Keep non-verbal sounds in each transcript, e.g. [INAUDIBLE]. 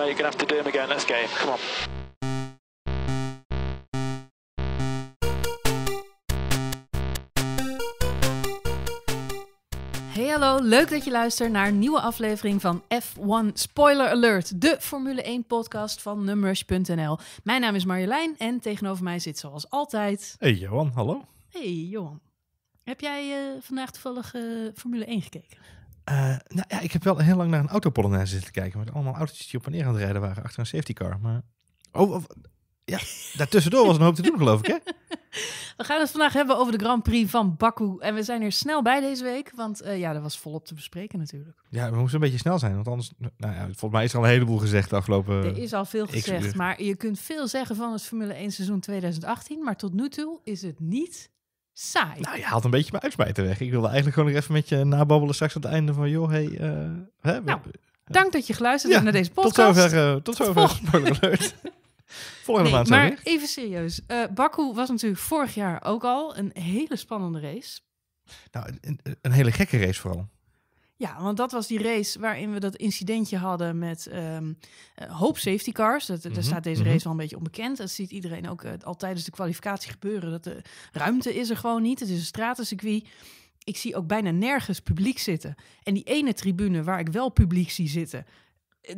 mate. You're have to do again game. Hey hallo, leuk dat je luistert naar een nieuwe aflevering van F1 Spoiler Alert, de Formule 1 podcast van Numrush.nl. Mijn naam is Marjolein en tegenover mij zit zoals altijd... Hey Johan, hallo. Hey Johan. Heb jij eh, vandaag toevallig eh, Formule 1 gekeken? Eh, nou ja, ik heb wel heel lang naar een autopolonaise zitten kijken. Met allemaal autootjes die op en neer aan het rijden waren achter een safety car. Maar, oh, oh ja, daartussendoor was een hoop te doen, geloof ik, hè? [LAUGHS] We gaan het vandaag hebben over de Grand Prix van Baku. En we zijn er snel bij deze week, want eh, ja, dat was volop te bespreken natuurlijk. Ja, we moesten een beetje snel zijn, want anders... Nou ja, volgens mij is er al een heleboel gezegd de afgelopen... Er is al veel gezegd, maar je kunt veel zeggen van het Formule 1 seizoen 2018. Maar tot nu toe is het niet saai. Nou, je haalt een beetje mijn uitsmijter weg. Ik wilde eigenlijk gewoon nog even met je nababbelen straks aan het einde van... joh, hey, eh, hè, nou, eh, dank dat je geluisterd hebt naar deze podcast. Eh, tot zover, uh, tot zover Volgende nee, maand. Maar even serieus. Uh, Baku was natuurlijk vorig jaar ook al een hele spannende race. Nou, een, een hele gekke race vooral. Ja, want dat was die race waarin we dat incidentje hadden met um, ehm, eh, hoop safety cars. Dat, Daar mhm, staat deze mhm. race wel een beetje onbekend. Dat ziet iedereen ook uh, al tijdens de kwalificatie gebeuren. Dat de ruimte is er gewoon niet. Het is een stratencircuit. Ik zie ook bijna nergens publiek zitten. En die ene tribune waar ik wel publiek zie zitten,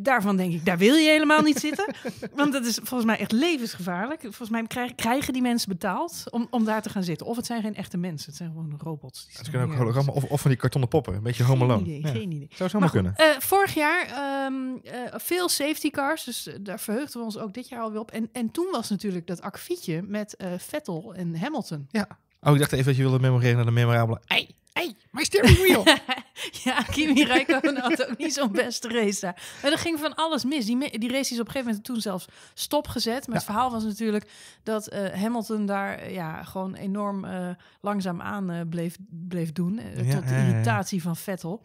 daarvan denk ik, daar wil je helemaal niet zitten. [LAUGHS] Want dat is volgens mij echt levensgevaarlijk. Volgens mij krijgen, krijgen die mensen betaald om, om daar te gaan zitten. Of het zijn geen echte mensen, het zijn gewoon robots. Ze kunnen ook hologrammen of, of van die kartonnen poppen. Een beetje home alone. Geen idee, ja. geen idee. Zou zomaar kunnen. Eh, vorig jaar ehm, eh, veel safety cars, dus eh, daar verheugden we ons ook dit jaar alweer op. En, en toen was natuurlijk dat akfietje met Vettel en Hamilton. Ja. Oh, ik dacht even dat je wilde memoreren naar de memorabele ei hey, my steering wheel. [LAUGHS] ja, Kimi Räikkönen had ook niet zo'n beste race Maar er ging van alles mis. Die, die race is op een gegeven moment toen zelfs stopgezet. Maar het verhaal was natuurlijk dat eh, Hamilton daar eh, ja, gewoon enorm uh, eh, langzaam aan bleef, bleef doen. tot de irritatie van Vettel.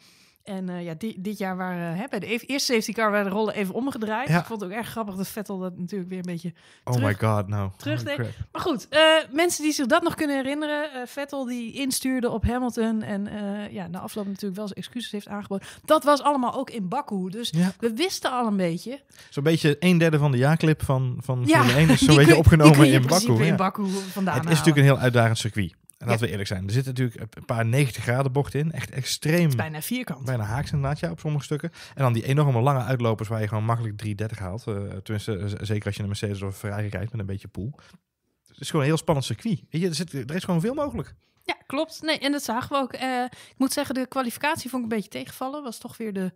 En eh, ja, dit jaar waren hè, bij de eerste safety car waren de rollen even omgedraaid. Ik vond het ook erg grappig dat Vettel dat natuurlijk weer een beetje Oh my god, nou. maar goed, eh, mensen die zich dat nog kunnen herinneren. Eh, Vettel die instuurde op Hamilton en ja, na afloop natuurlijk wel zijn excuses heeft aangeboden. Dat was allemaal ook in Baku, dus we wisten al een beetje. Zo'n beetje een derde van de jaarclip van, van ja, de [LAUGHS] zo'n beetje opgenomen in Baku. Het is natuurlijk een heel uitdagend circuit. En laten we eerlijk zijn, er zitten natuurlijk een paar 90 graden bochten in. Echt extreem. bijna vierkant. Bijna haaks inderdaad, ja, op sommige stukken. En dan die enorme lange uitlopers waar je gewoon makkelijk 330 haalt. Uh, tenminste, eh, zeker als je een Mercedes of Ferrari rijdt met een beetje poel. Het is gewoon een heel spannend circuit. Weet je, er, zit, er is gewoon veel mogelijk. Ja, klopt. Nee, en dat zagen we ook. Eh, ik moet zeggen, de kwalificatie vond ik een beetje tegenvallen. Was toch weer de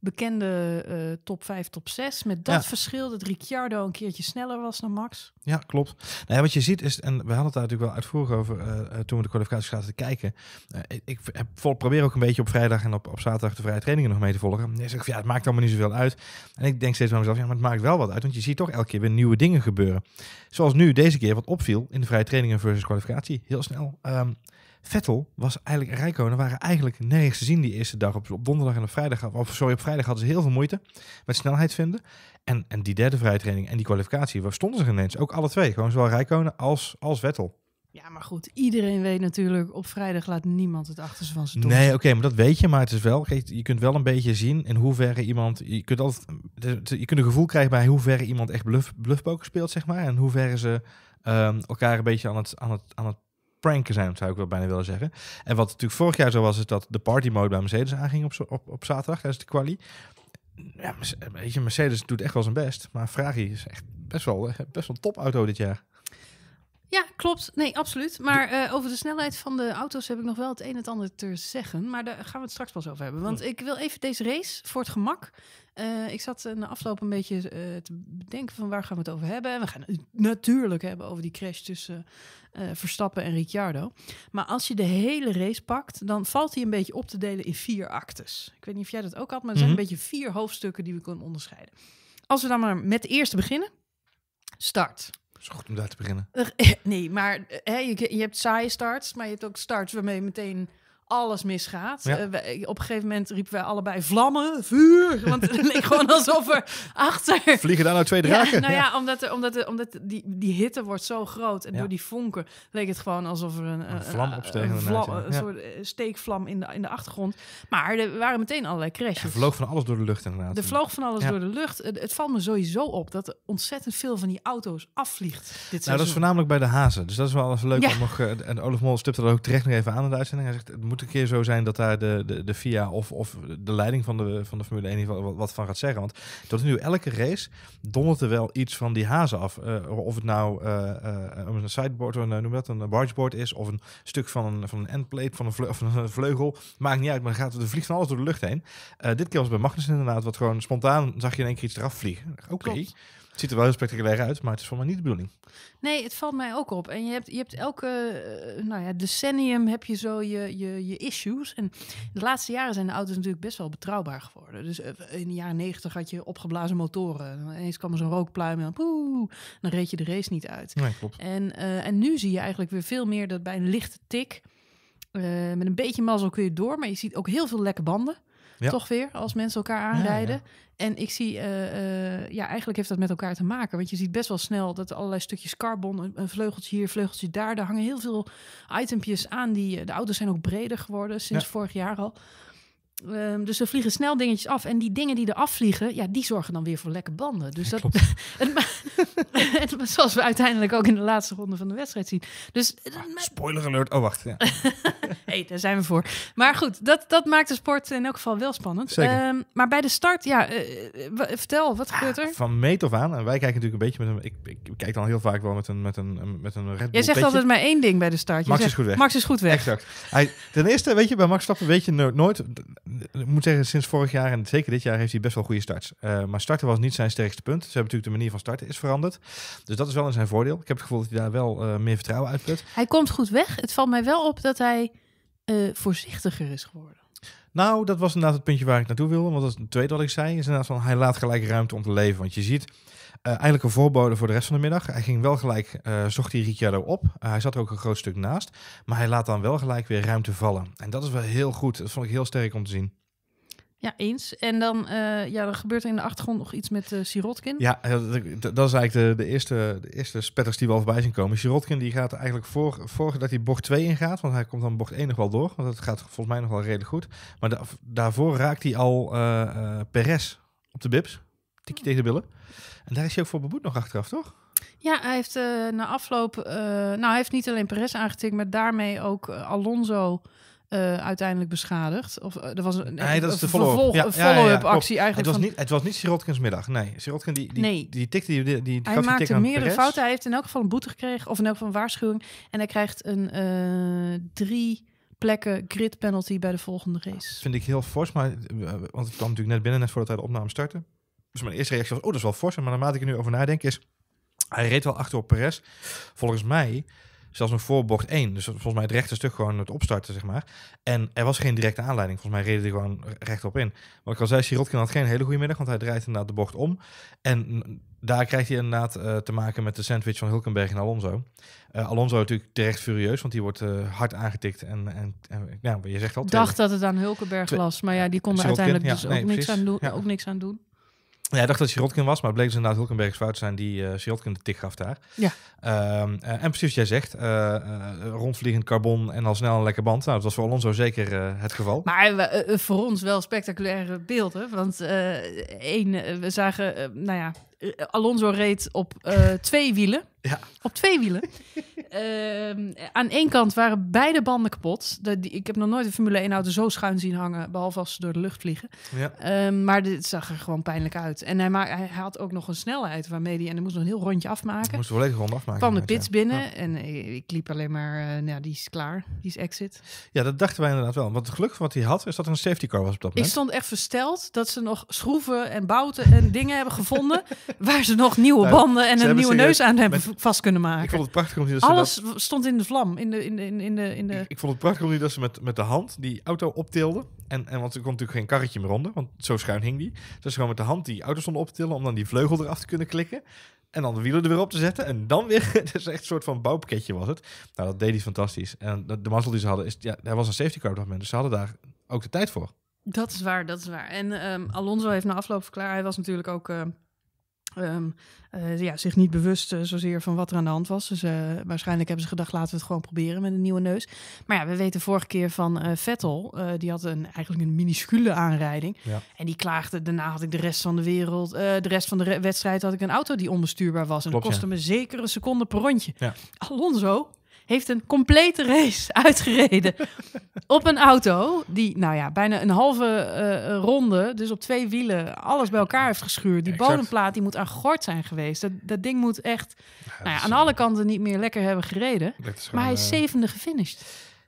bekende eh, top 5, top 6. Met dat verschil dat Ricciardo een keertje sneller was dan Max. Ja, klopt. Nou ja, wat je ziet is, en we hadden het daar natuurlijk wel uitvoerig over eh, eh, toen we de kwalificaties zaten te kijken. ik, heb, probeer ook een beetje op vrijdag en op, op zaterdag de vrije trainingen nog mee te volgen. En ik zeg, ja, het maakt allemaal niet zoveel uit. En ik denk steeds bij mezelf, ja, maar het maakt wel wat uit. Want je ziet toch elke keer weer nieuwe dingen gebeuren. Zoals nu deze keer wat opviel in de vrije trainingen versus kwalificatie. Heel snel. Um, Vettel was eigenlijk, Rijkonen waren eigenlijk nergens te zien die eerste dag. Op, op donderdag en op vrijdag, sorry, op vrijdag hadden ze heel veel moeite met snelheid vinden. En, en die derde vrijtraining en die kwalificatie, waar stonden ze ineens? Ook alle twee, gewoon zowel Rijkonen als, als Vettel. Ja, maar goed, iedereen weet natuurlijk, op vrijdag laat niemand het achter ze van zijn toe. Nee, oké, maar dat weet je, maar het is wel, je kunt wel een beetje zien in hoeverre iemand, je kunt altijd, je kunt een gevoel krijgen bij hoe verre iemand echt bluff, bluffpoker speelt, zeg maar, en hoeverre ze ehm, elkaar een beetje aan het, aan het, aan het pranken zijn, zou ik wel bijna willen zeggen. En wat natuurlijk vorig jaar zo was, is dat de party mode bij Mercedes aanging op, op, op zaterdag tijdens de quali. Ja, weet je, Mercedes doet echt wel zijn best. Maar Ferrari is echt best wel, eh, best wel een topauto dit jaar. Ja, klopt. Nee, absoluut. Maar eh, over de snelheid van de auto's heb ik nog wel het een en het ander te zeggen. Maar daar gaan we het straks pas over hebben. Want ik wil even deze race voor het gemak. Eh, ik zat eh, na afloop een beetje te bedenken van waar gaan we het over hebben. En we gaan het natuurlijk hebben over die crash tussen Verstappen en Ricciardo. Maar als je de hele race pakt, dan valt die een beetje op te delen in vier actes. Ik weet niet of jij dat ook had, maar er zijn mhm. een beetje vier hoofdstukken die we kunnen onderscheiden. Als we dan maar met de eerste beginnen. Start is goed om daar te beginnen. [LAUGHS] Nee, maar eh, hè, je, je hebt saaie starts, maar je hebt ook starts waarmee je meteen alles misgaat. Eh, op een gegeven moment riepen wij allebei vlammen, vuur. [LAUGHS] Want het eh, leek gewoon alsof er achter... Vliegen daar nou twee draken? nou ja, omdat, er, omdat, er, omdat die, die hitte wordt zo groot en door die vonken leek het gewoon alsof er een, een vlam Een, vlam, een soort eh, steekvlam in de, in de achtergrond. Maar er waren meteen allerlei crashes. er vloog van alles door de lucht inderdaad. Er vloog van alles door de lucht. Het, valt me sowieso op dat er ontzettend veel van die auto's afvliegt. Dit nou, dat is voornamelijk bij de hazen. Dus dat is wel even leuk nog... en Olaf Mol stipt dat ook terecht nog even aan de uitzending. Hij zegt, het moet een keer zo zijn dat daar de, de, de FIA of, of de leiding van de, van de Formule 1 wat, wat van gaat zeggen. Want tot nu elke race dondert er wel iets van die hazen af. Eh, of het nou eh, eh, een sideboard, of een, nou, noem dat, een bargeboard is, of een stuk van een, van een endplate, van een, vleugel, van een vleugel. Maakt niet uit, maar gaat, de vliegt van alles door de lucht heen. dit keer was bij Magnus inderdaad, wat gewoon spontaan zag je in één keer iets eraf vliegen. Oké. Het ziet er wel heel spectaculair uit, maar het is voor mij niet de bedoeling. Nee, het valt mij ook op. En je hebt, je hebt elke eh, nou ja, decennium heb je zo je, je, je issues. En de laatste jaren zijn de auto's natuurlijk best wel betrouwbaar geworden. Dus eh, in de jaren negentig had je opgeblazen motoren. eens kwam er zo'n rookpluim en dan, poeh, dan reed je de race niet uit. Nee, klopt. En, eh, en nu zie je eigenlijk weer veel meer dat bij een lichte tik... met een beetje mazzel kun je door, maar je ziet ook heel veel lekke banden. Toch weer, als mensen elkaar aanrijden. En ik zie, eh, eh, ja, eigenlijk heeft dat met elkaar te maken. Want je ziet best wel snel dat allerlei stukjes carbon, een vleugeltje hier, vleugeltje daar. Daar hangen heel veel itempjes aan. Die, eh, de auto's zijn ook breder geworden sinds vorig jaar al. Ehm, dus er vliegen snel dingetjes af. En die dingen die er afvliegen, ja, die zorgen dan weer voor lekke banden. Dus ja, dat, [LAUGHS] het, [LAUGHS] zoals we uiteindelijk ook in de laatste ronde van de wedstrijd zien. Dus, ah, spoiler alert. Oh, wacht. Ja. [LAUGHS] hey, daar zijn we voor. Maar goed, dat, dat maakt de sport in elk geval wel spannend. Ehm, maar bij de start, ja, eh, eh, vertel, wat gebeurt er? Van meet af aan, en wij kijken natuurlijk een beetje met een... Ik, ik, kijk dan heel vaak wel met een, met een, met een Red Bull Je zegt altijd maar één ding bij de start. Max is goed weg. Max is goed weg. Exact. Hij, ten eerste, weet je, bij Max Stappen weet je nooit... Ik moet zeggen, sinds vorig jaar en zeker dit jaar heeft hij best wel goede starts. Eh, maar starten was niet zijn sterkste punt. Ze hebben natuurlijk de manier van starten is veranderd. Dus dat is wel in zijn voordeel. Ik heb het gevoel dat hij daar wel meer vertrouwen uit Hij komt goed weg. Het valt mij wel op dat hij eh, voorzichtiger is geworden. Nou, dat was inderdaad het puntje waar ik naartoe wilde. Want dat het tweede wat ik zei. Is inderdaad van hij laat gelijk ruimte om te leven. Want je ziet uh, eigenlijk een voorbode voor de rest van de middag. Hij ging wel gelijk, eh, zocht hij Ricciardo op. hij zat er ook een groot stuk naast. Maar hij laat dan wel gelijk weer ruimte vallen. En dat is wel heel goed. Dat vond ik heel sterk om te zien. Ja, eens. En dan eh, ja, er gebeurt er in de achtergrond nog iets met eh, Sirotkin. Ja, eh, dat, is eigenlijk de, eerste, de eerste spetters die we al voorbij zien komen. Sirotkin die gaat eigenlijk voor, dat hij bocht 2 ingaat, want hij komt dan bocht 1 nog wel door. Want dat gaat volgens mij nog wel redelijk goed. Maar daarvoor raakt hij al uh, Perez op de bips. Tikje tegen de billen. En daar is hij ook voor beboet nog achteraf, toch? Ja, hij heeft na afloop... nou, hij heeft niet alleen Perez aangetikt, maar daarmee ook Alonso uh, uiteindelijk beschadigd. Of eh, er was een, nee, dat is de follow-up follow actie eigenlijk. Het was, niet, het was niet Sirotkins middag. Nee, Sirotkin die, die, nee. die tikte die, die, die Hij maakte meerdere fouten. Hij heeft in elk geval een boete gekregen of in elk geval een waarschuwing. En hij krijgt een eh, drie plekken grid penalty bij de volgende race. vind ik heel fors, maar, want het kwam natuurlijk net binnen, net voordat hij de opname startte. Dus mijn eerste reactie was, oh, dat is wel fors. Maar naarmate ik er nu over nadenk is, hij reed wel achter op Perez. Volgens mij zelfs een voorbocht bocht 1. Dus volgens mij het rechte stuk gewoon het opstarten, zeg maar. En er was geen directe aanleiding. Volgens mij reden hij gewoon rechtop in. Maar ik al zei, Sirotkin had geen hele goede middag, want hij draait inderdaad de bocht om. En daar krijgt hij inderdaad eh, te maken met de sandwich van Hulkenberg en Alonso. Eh, Alonso natuurlijk terecht furieus, want die wordt eh, hard aangetikt. En, en, en je zegt al... dacht dat het aan Hulkenberg was, maar ja, die kon er uiteindelijk dus ook, niks aan doen, ja. ook niks aan doen. Ja, ik dacht dat Sirotkin was, maar het bleek dus inderdaad Hulkenberg's fout te zijn die uh, de tik gaf daar. Ja. Ehm, eh, en precies wat jij zegt, eh, rondvliegend carbon en al snel een lekker band. Nou, dat was voor Alonso zeker het geval. Maar voor ons wel spectaculaire beelden, want één, we zagen, nou ja, Alonso reed op twee wielen. Ja. Op twee wielen. uh, [LAUGHS] aan één kant waren beide banden kapot. ik heb nog nooit een Formule 1-auto zo schuin zien hangen, behalve als ze door de lucht vliegen. Ja. Ehm, maar dit zag er gewoon pijnlijk uit. En hij, hij, had ook nog een snelheid waarmee hij, en hij moest nog een heel rondje afmaken. Moest volledig rond afmaken. Kwam de pits binnen en eh, ik, liep alleen maar, eh, nou, die is klaar, die is exit. Ja, dat dachten wij inderdaad wel. Want het geluk van wat hij had, is dat er een safety car was op dat moment. Ik stond echt versteld dat ze nog schroeven en bouten en dingen hebben gevonden [LAUGHS] waar ze nog nieuwe nou, banden en een nieuwe neus aan hebben vast kunnen maken. Ik vond het prachtig om dat Alles stond in de vlam. In de, in de, in de, in de... Ik, vond het prachtig om dat ze met, met de hand die auto optilden. En, en, want er kon natuurlijk geen karretje meer onder, want zo schuin hing die. Dus gewoon met de hand die auto stonden op te tillen om dan die vleugel eraf te kunnen klikken. En dan de wielen er weer op te zetten. En dan weer. Het [LAUGHS] is echt een soort van bouwpakketje was het. Nou, dat deed hij fantastisch. En de, de mazzel die ze hadden is. Ja, daar was een safety car op dat moment. Dus ze hadden daar ook de tijd voor. Dat is waar, dat is waar. En um, Alonso heeft na afloop verklaard. Hij was natuurlijk ook. Ehm, Ehm, eh, ja, zich niet bewust eh, zozeer van wat er aan de hand was. Dus eh, waarschijnlijk hebben ze gedacht, laten we het gewoon proberen met een nieuwe neus. Maar ja, we weten vorige keer van Vettel, die had een, eigenlijk een minuscule aanrijding. En die klaagde, daarna had ik de rest van de wereld, de rest van de wedstrijd had ik een auto die onbestuurbaar was. En dat kostte me zeker een seconde per rondje. Ja. Alonso, heeft een complete race [LAUGHS] uitgereden op een auto die, nou ja, bijna een halve eh, eh, ronde, dus op twee wielen, alles bij elkaar heeft geschuurd. Die bodemplaat die moet aan gort zijn geweest. Dat, dat ding moet echt nou ja, aan alle kanten niet meer lekker hebben gereden. maar hij is eh, zevende gefinished.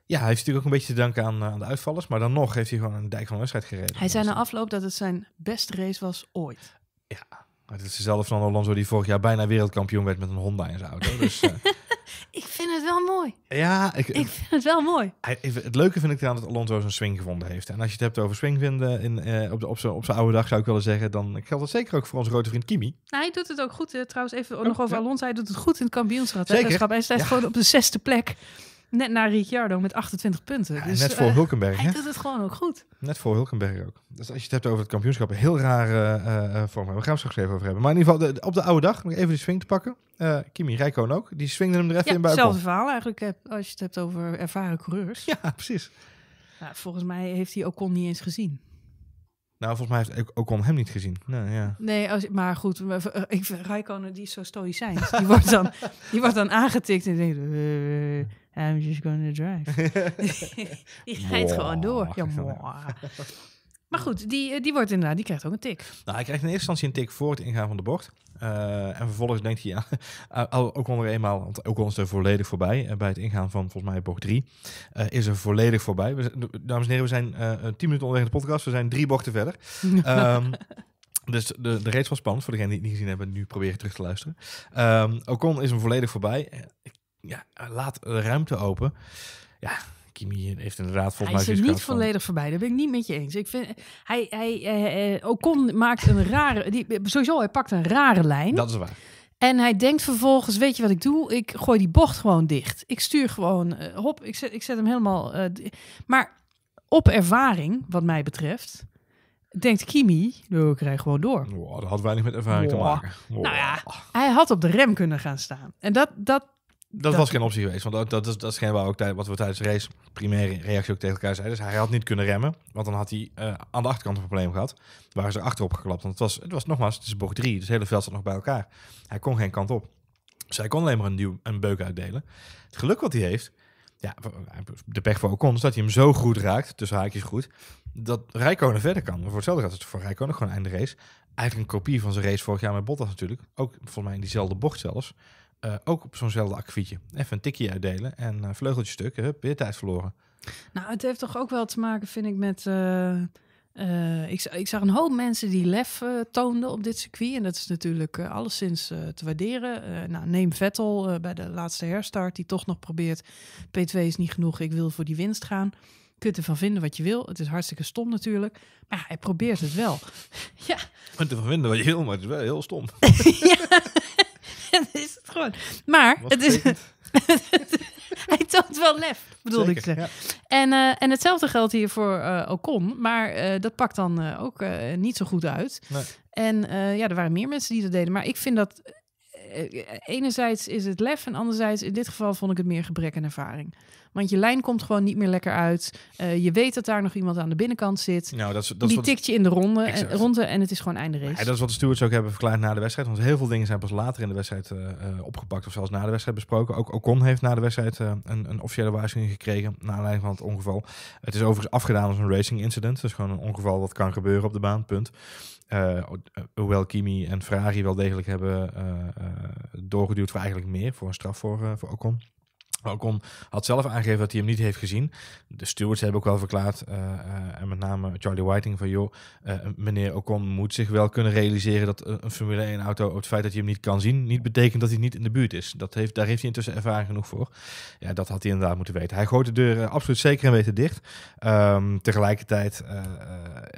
Ja, hij heeft natuurlijk ook een beetje te danken aan, aan, de uitvallers. Maar dan nog heeft hij gewoon een dijk van wedstrijd gereden. Hij zei na afloop dat het zijn beste race was ooit. Ja, het is dezelfde van Alonso die vorig jaar bijna wereldkampioen werd met een Honda in zijn auto. Dus [LAUGHS] ik vind het wel mooi. Ja, ik, ik vind het wel mooi. Het leuke vind ik eraan dat Alonso zijn swing gevonden heeft. En als je het hebt over swing vinden in, eh, op, de, op, zijn, op oude dag, zou ik willen zeggen, dan geldt dat zeker ook voor onze grote vriend Kimi. Nou, hij doet het ook goed. Eh, trouwens, even oh, nog over Alonso. Hij doet het goed in het kampioenschap. Hij staat gewoon op de zesde plek. Net na Ricciardo met 28 punten. dus, net voor uh, Hulkenberg. Hij doet het gewoon ook goed. Net voor Hulkenberg ook. Dus als je het hebt over het kampioenschap, een heel rare eh, eh, vorm. We gaan het straks even over hebben. Maar in ieder geval, op de oude dag, nog even die swing te pakken. Kimi Rijkoon ook. Die swingde hem er even ja, in Hetzelfde verhaal eigenlijk als je het hebt over ervaren coureurs. Ja, precies. Nou, volgens mij heeft hij ook niet eens gezien. Nou, volgens mij heeft ook al hem niet gezien. ja. Nee, maar goed, eh, ik, Rijkonen die is zo stoïcijns. Die wordt dan, die wordt dan aangetikt en denkt... Uh, I'm just gonna drive. [LAUGHS] die rijdt gewoon door. Ja, maar goed, die, eh, die, wordt inderdaad, die krijgt ook een tik. Nou, hij krijgt in eerste instantie een tik voor het ingaan van de bocht. Eh, en vervolgens denkt hij, ja, [LAUGHS] eh, oh, ook onder eenmaal, want ook al is er volledig voorbij. bij het ingaan van volgens mij bocht 3 is er volledig voorbij. We, dames en heren, we zijn 10 minuten onderweg in de podcast. We zijn drie bochten verder. [LAUGHS] Ehm, dus de, de race was spannend voor degenen die het niet gezien hebben. Nu proberen terug te luisteren. Ook ehm, Ocon is hem volledig voorbij. Ja, laat de ruimte open. Ja, Kimi heeft inderdaad volgens mij... Hij is er niet volledig voorbij, daar ben ik niet met je eens. Ik vind, hij, hij, eh, eh, Ocon maakt een rare... Die, sowieso, hij pakt een rare lijn. Dat is waar. En hij denkt vervolgens, weet je wat ik doe? Ik gooi die bocht gewoon dicht. Ik stuur gewoon, eh, hop, ik zet, ik zet hem helemaal... Uh, maar op ervaring, wat mij betreft, denkt Kimi, nou, ik rij gewoon door. Wow, dat had weinig met ervaring te maken. Nou ja, hij had op de rem kunnen gaan staan. En dat, dat, dat, was geen optie geweest. Want dat, dat, is, dat is geen ook tijd, wat we tijdens de race primaire reactie ook tegen elkaar zeiden. Dus hij had niet kunnen remmen. Want dan had hij eh, aan de achterkant een probleem gehad. Waren ze achterop geklapt. Want het was, het was nogmaals, het is bocht 3. Dus het hele veld zat nog bij elkaar. Hij kon geen kant op. Dus hij kon alleen maar een, een beuk uitdelen. Het geluk wat hij heeft, ja, de pech voor Ocon is dat hij hem zo goed raakt, tussen haakjes goed, dat Rijkonen verder kan. Maar voor hetzelfde gaat het voor Rijkonen gewoon einde race. Eigenlijk een kopie van zijn race vorig jaar met Bottas natuurlijk. Ook volgens mij in diezelfde bocht zelfs. Eh, ook op zo'nzelfde akkefietje. Even een tikje uitdelen en uh, vleugeltje stuk, hup, weer tijd verloren. Nou, het heeft toch ook wel te maken, vind ik, met... Eh, ik, ik, zag een hoop mensen die lef toonden op dit circuit. En dat is natuurlijk alleszins te waarderen. nou, neem Vettel bij de laatste herstart, die toch nog probeert... P2 is niet genoeg, ik wil voor die winst gaan kunt ervan vinden wat je wil. Het is hartstikke stom natuurlijk. Maar ja, hij probeert het wel. [LAUGHS] ja. Je kunt ervan vinden wat je wil, maar het is wel heel stom. [LAUGHS] ja. [LAUGHS] gewoon. Maar het is. [LAUGHS] hij toont wel lef, bedoelde ik En, eh, en hetzelfde geldt hier voor uh, Ocon, maar eh, dat pakt dan ook niet zo goed uit. Nee. En ja, er waren meer mensen die dat deden, maar ik vind dat eh, enerzijds is het lef en anderzijds in dit geval vond ik het meer gebrek aan ervaring. Want je lijn komt gewoon niet meer lekker uit. Eh, je weet dat daar nog iemand aan de binnenkant zit. Nou, dat is, die tikt je in de ronde en, ronde en het is gewoon einde race. Ja, dat is wat de stewards ook hebben verklaard na de wedstrijd. Want heel veel dingen zijn pas later in de wedstrijd eh, opgepakt of zelfs na de wedstrijd besproken. Ook Ocon heeft na de wedstrijd een, een, officiële waarschuwing gekregen naar aanleiding van het ongeval. Het is overigens afgedaan als een racing incident. Dus gewoon een ongeval dat kan gebeuren op de baan, punt. Eh, eh, hoewel Kimi en Ferrari wel degelijk hebben eh, doorgeduwd voor eigenlijk meer, voor een straf voor, voor Ocon. Alcon had zelf aangegeven dat hij hem niet heeft gezien. De stewards hebben ook wel verklaard, eh, eh, en met name Charlie Whiting, van joh, eh, meneer Ocon moet zich wel kunnen realiseren dat een Formule 1-auto, het feit dat hij hem niet kan zien, niet betekent dat hij niet in de buurt is. Dat heeft, daar heeft hij intussen ervaring genoeg voor. Ja, dat had hij inderdaad moeten weten. Hij gooit de deur absoluut zeker en weten dicht. Ehm, tegelijkertijd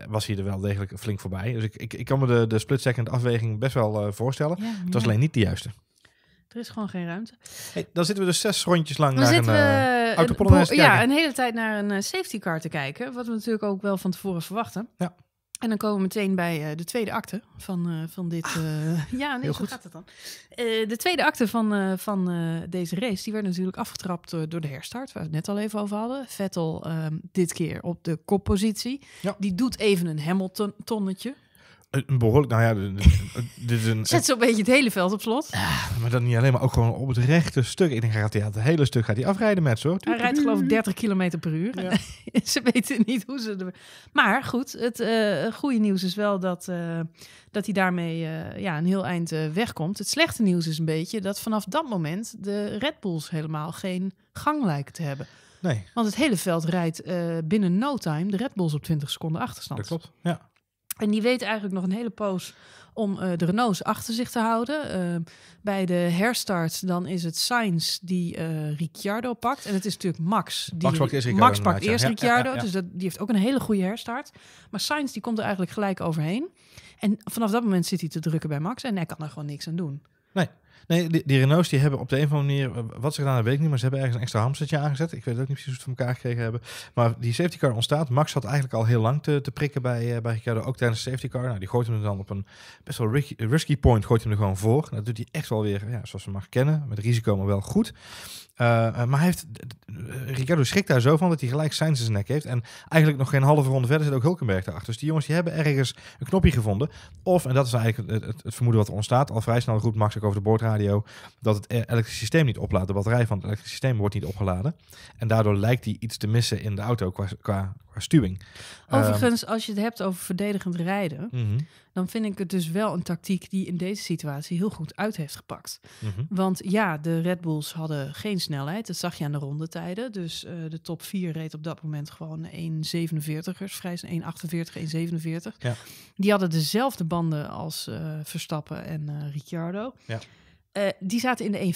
was hij er wel degelijk flink voorbij. Dus ik, ik, ik kan me de, de split-second afweging best wel voorstellen. het was alleen niet de juiste. Er is gewoon geen ruimte. Hey, dan zitten we dus zes rondjes lang naar een, eh, Ja, een hele tijd naar een eh, safety car te kijken. Wat we natuurlijk ook wel van tevoren verwachten. Ja. En dan komen we meteen bij eh, de tweede acte van, van dit. Ah, [LAUGHS] ja, nee, zo gaat het dan. de tweede acte van, van deze race, die werd natuurlijk afgetrapt door de herstart, waar we het net al even over hadden. Vettel ehm, dit keer op de koppositie. Ja. Die doet even een Hamilton-tonnetje. Een behoorlijk, nou ja, dit Zet zo'n beetje het hele veld op slot. Ja, maar dan niet alleen, maar ook gewoon op het rechte stuk. Ik denk, gaat hij het hele stuk gaat hij afrijden met zo. Hij rijdt geloof ik 30 km per uur. [LAUGHS] ze weten niet hoe ze. Er... Maar goed, het eh, goede nieuws is wel dat, eh, dat hij daarmee eh, ja, een heel eind wegkomt. Het slechte nieuws is een beetje dat vanaf dat moment de Red Bulls helemaal geen gang lijken te hebben. Nee. Want het hele veld rijdt binnen no time de Red Bulls op 20 seconden achterstand. Dat klopt. Ja. En die weet eigenlijk nog een hele poos om eh, de Renaults achter zich te houden. Eh, bij de herstart dan is het Sainz die uh, Ricciardo pakt. En het is natuurlijk Max. Die, Max pakt eerst Ricciardo. Max eerst dus dat, die heeft ook een hele goede herstart. Maar Sainz die komt er eigenlijk gelijk overheen. En vanaf dat moment zit hij te drukken bij Max. En hij kan er gewoon niks aan doen. Nee. Nee, die, die, Renaults die hebben op de een of andere manier, eh, wat ze gedaan hebben, weet ik niet, maar ze hebben ergens een extra hamstertje aangezet. Ik weet ook niet precies hoe ze het van elkaar gekregen hebben. Maar die safety car ontstaat. Max had eigenlijk al heel lang te, te prikken bij, uh, bij ook tijdens de safety car. Nou, die gooit hem dan op een best wel risky point, gooit hem er gewoon voor. Dat doet hij echt wel weer, ja, zoals we mag kennen, met risico, maar wel goed. Eh, maar hij heeft, Ricardo schrikt daar zo van dat hij gelijk zijn zijn nek heeft. En eigenlijk nog geen halve ronde verder zit ook Hulkenberg erachter. Dus die jongens die hebben ergens een knopje gevonden. Of, en dat is eigenlijk het, vermoeden wat er ontstaat, al vrij snel goed Max ook over de boord raad dat het e- elektrische systeem niet oplaat. De batterij van het elektrische systeem wordt niet opgeladen. En daardoor lijkt hij iets te missen in de auto qua, qua, stuwing. Overigens, als je het hebt over verdedigend rijden, ehm, mhm. dan vind ik het dus wel een tactiek die in deze situatie heel goed uit heeft gepakt. Mhm. Want ja, de Red Bulls hadden geen snelheid. Dat zag je aan de rondetijden. Dus eh, de top 4 reed op dat moment gewoon 1,47ers, vrij 1,48, 1,47. Ja. Die hadden dezelfde banden als eh, Verstappen en eh, Ricciardo. Ja. Eh, die zaten in de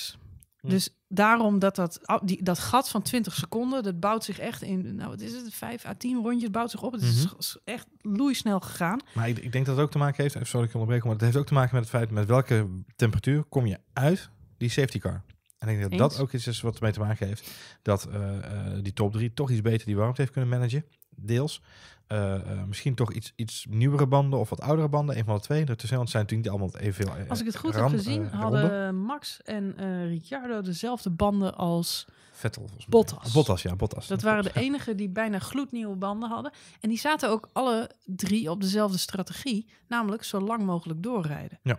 1,50ers. Hm. Dus daarom dat dat, oh, die, dat gat van 20 seconden, dat bouwt zich echt in, nou wat is het, 5 à 10 rondjes bouwt zich op. Het is mhm. echt loeisnel gegaan. Maar ik, ik, denk dat het ook te maken heeft, sorry ik onderbreek, maar het heeft ook te maken met het feit met welke temperatuur kom je uit die safety car. En ik denk dat dat ook iets is wat ermee te maken heeft dat eh, eh, die top 3 toch iets beter die warmte heeft kunnen managen, deels. Eh, eh, misschien toch iets, iets nieuwere banden of wat oudere banden. Een van de twee. Er zijn natuurlijk niet allemaal evenveel. Eh, als ik het goed heb gezien, hadden Max en Ricciardo dezelfde banden als Vettel, Bottas. Bottas, ja, Bottas. Dat, waren de enigen die bijna gloednieuwe banden hadden. En die zaten ook alle drie op dezelfde strategie. Namelijk zo lang mogelijk doorrijden. Ja.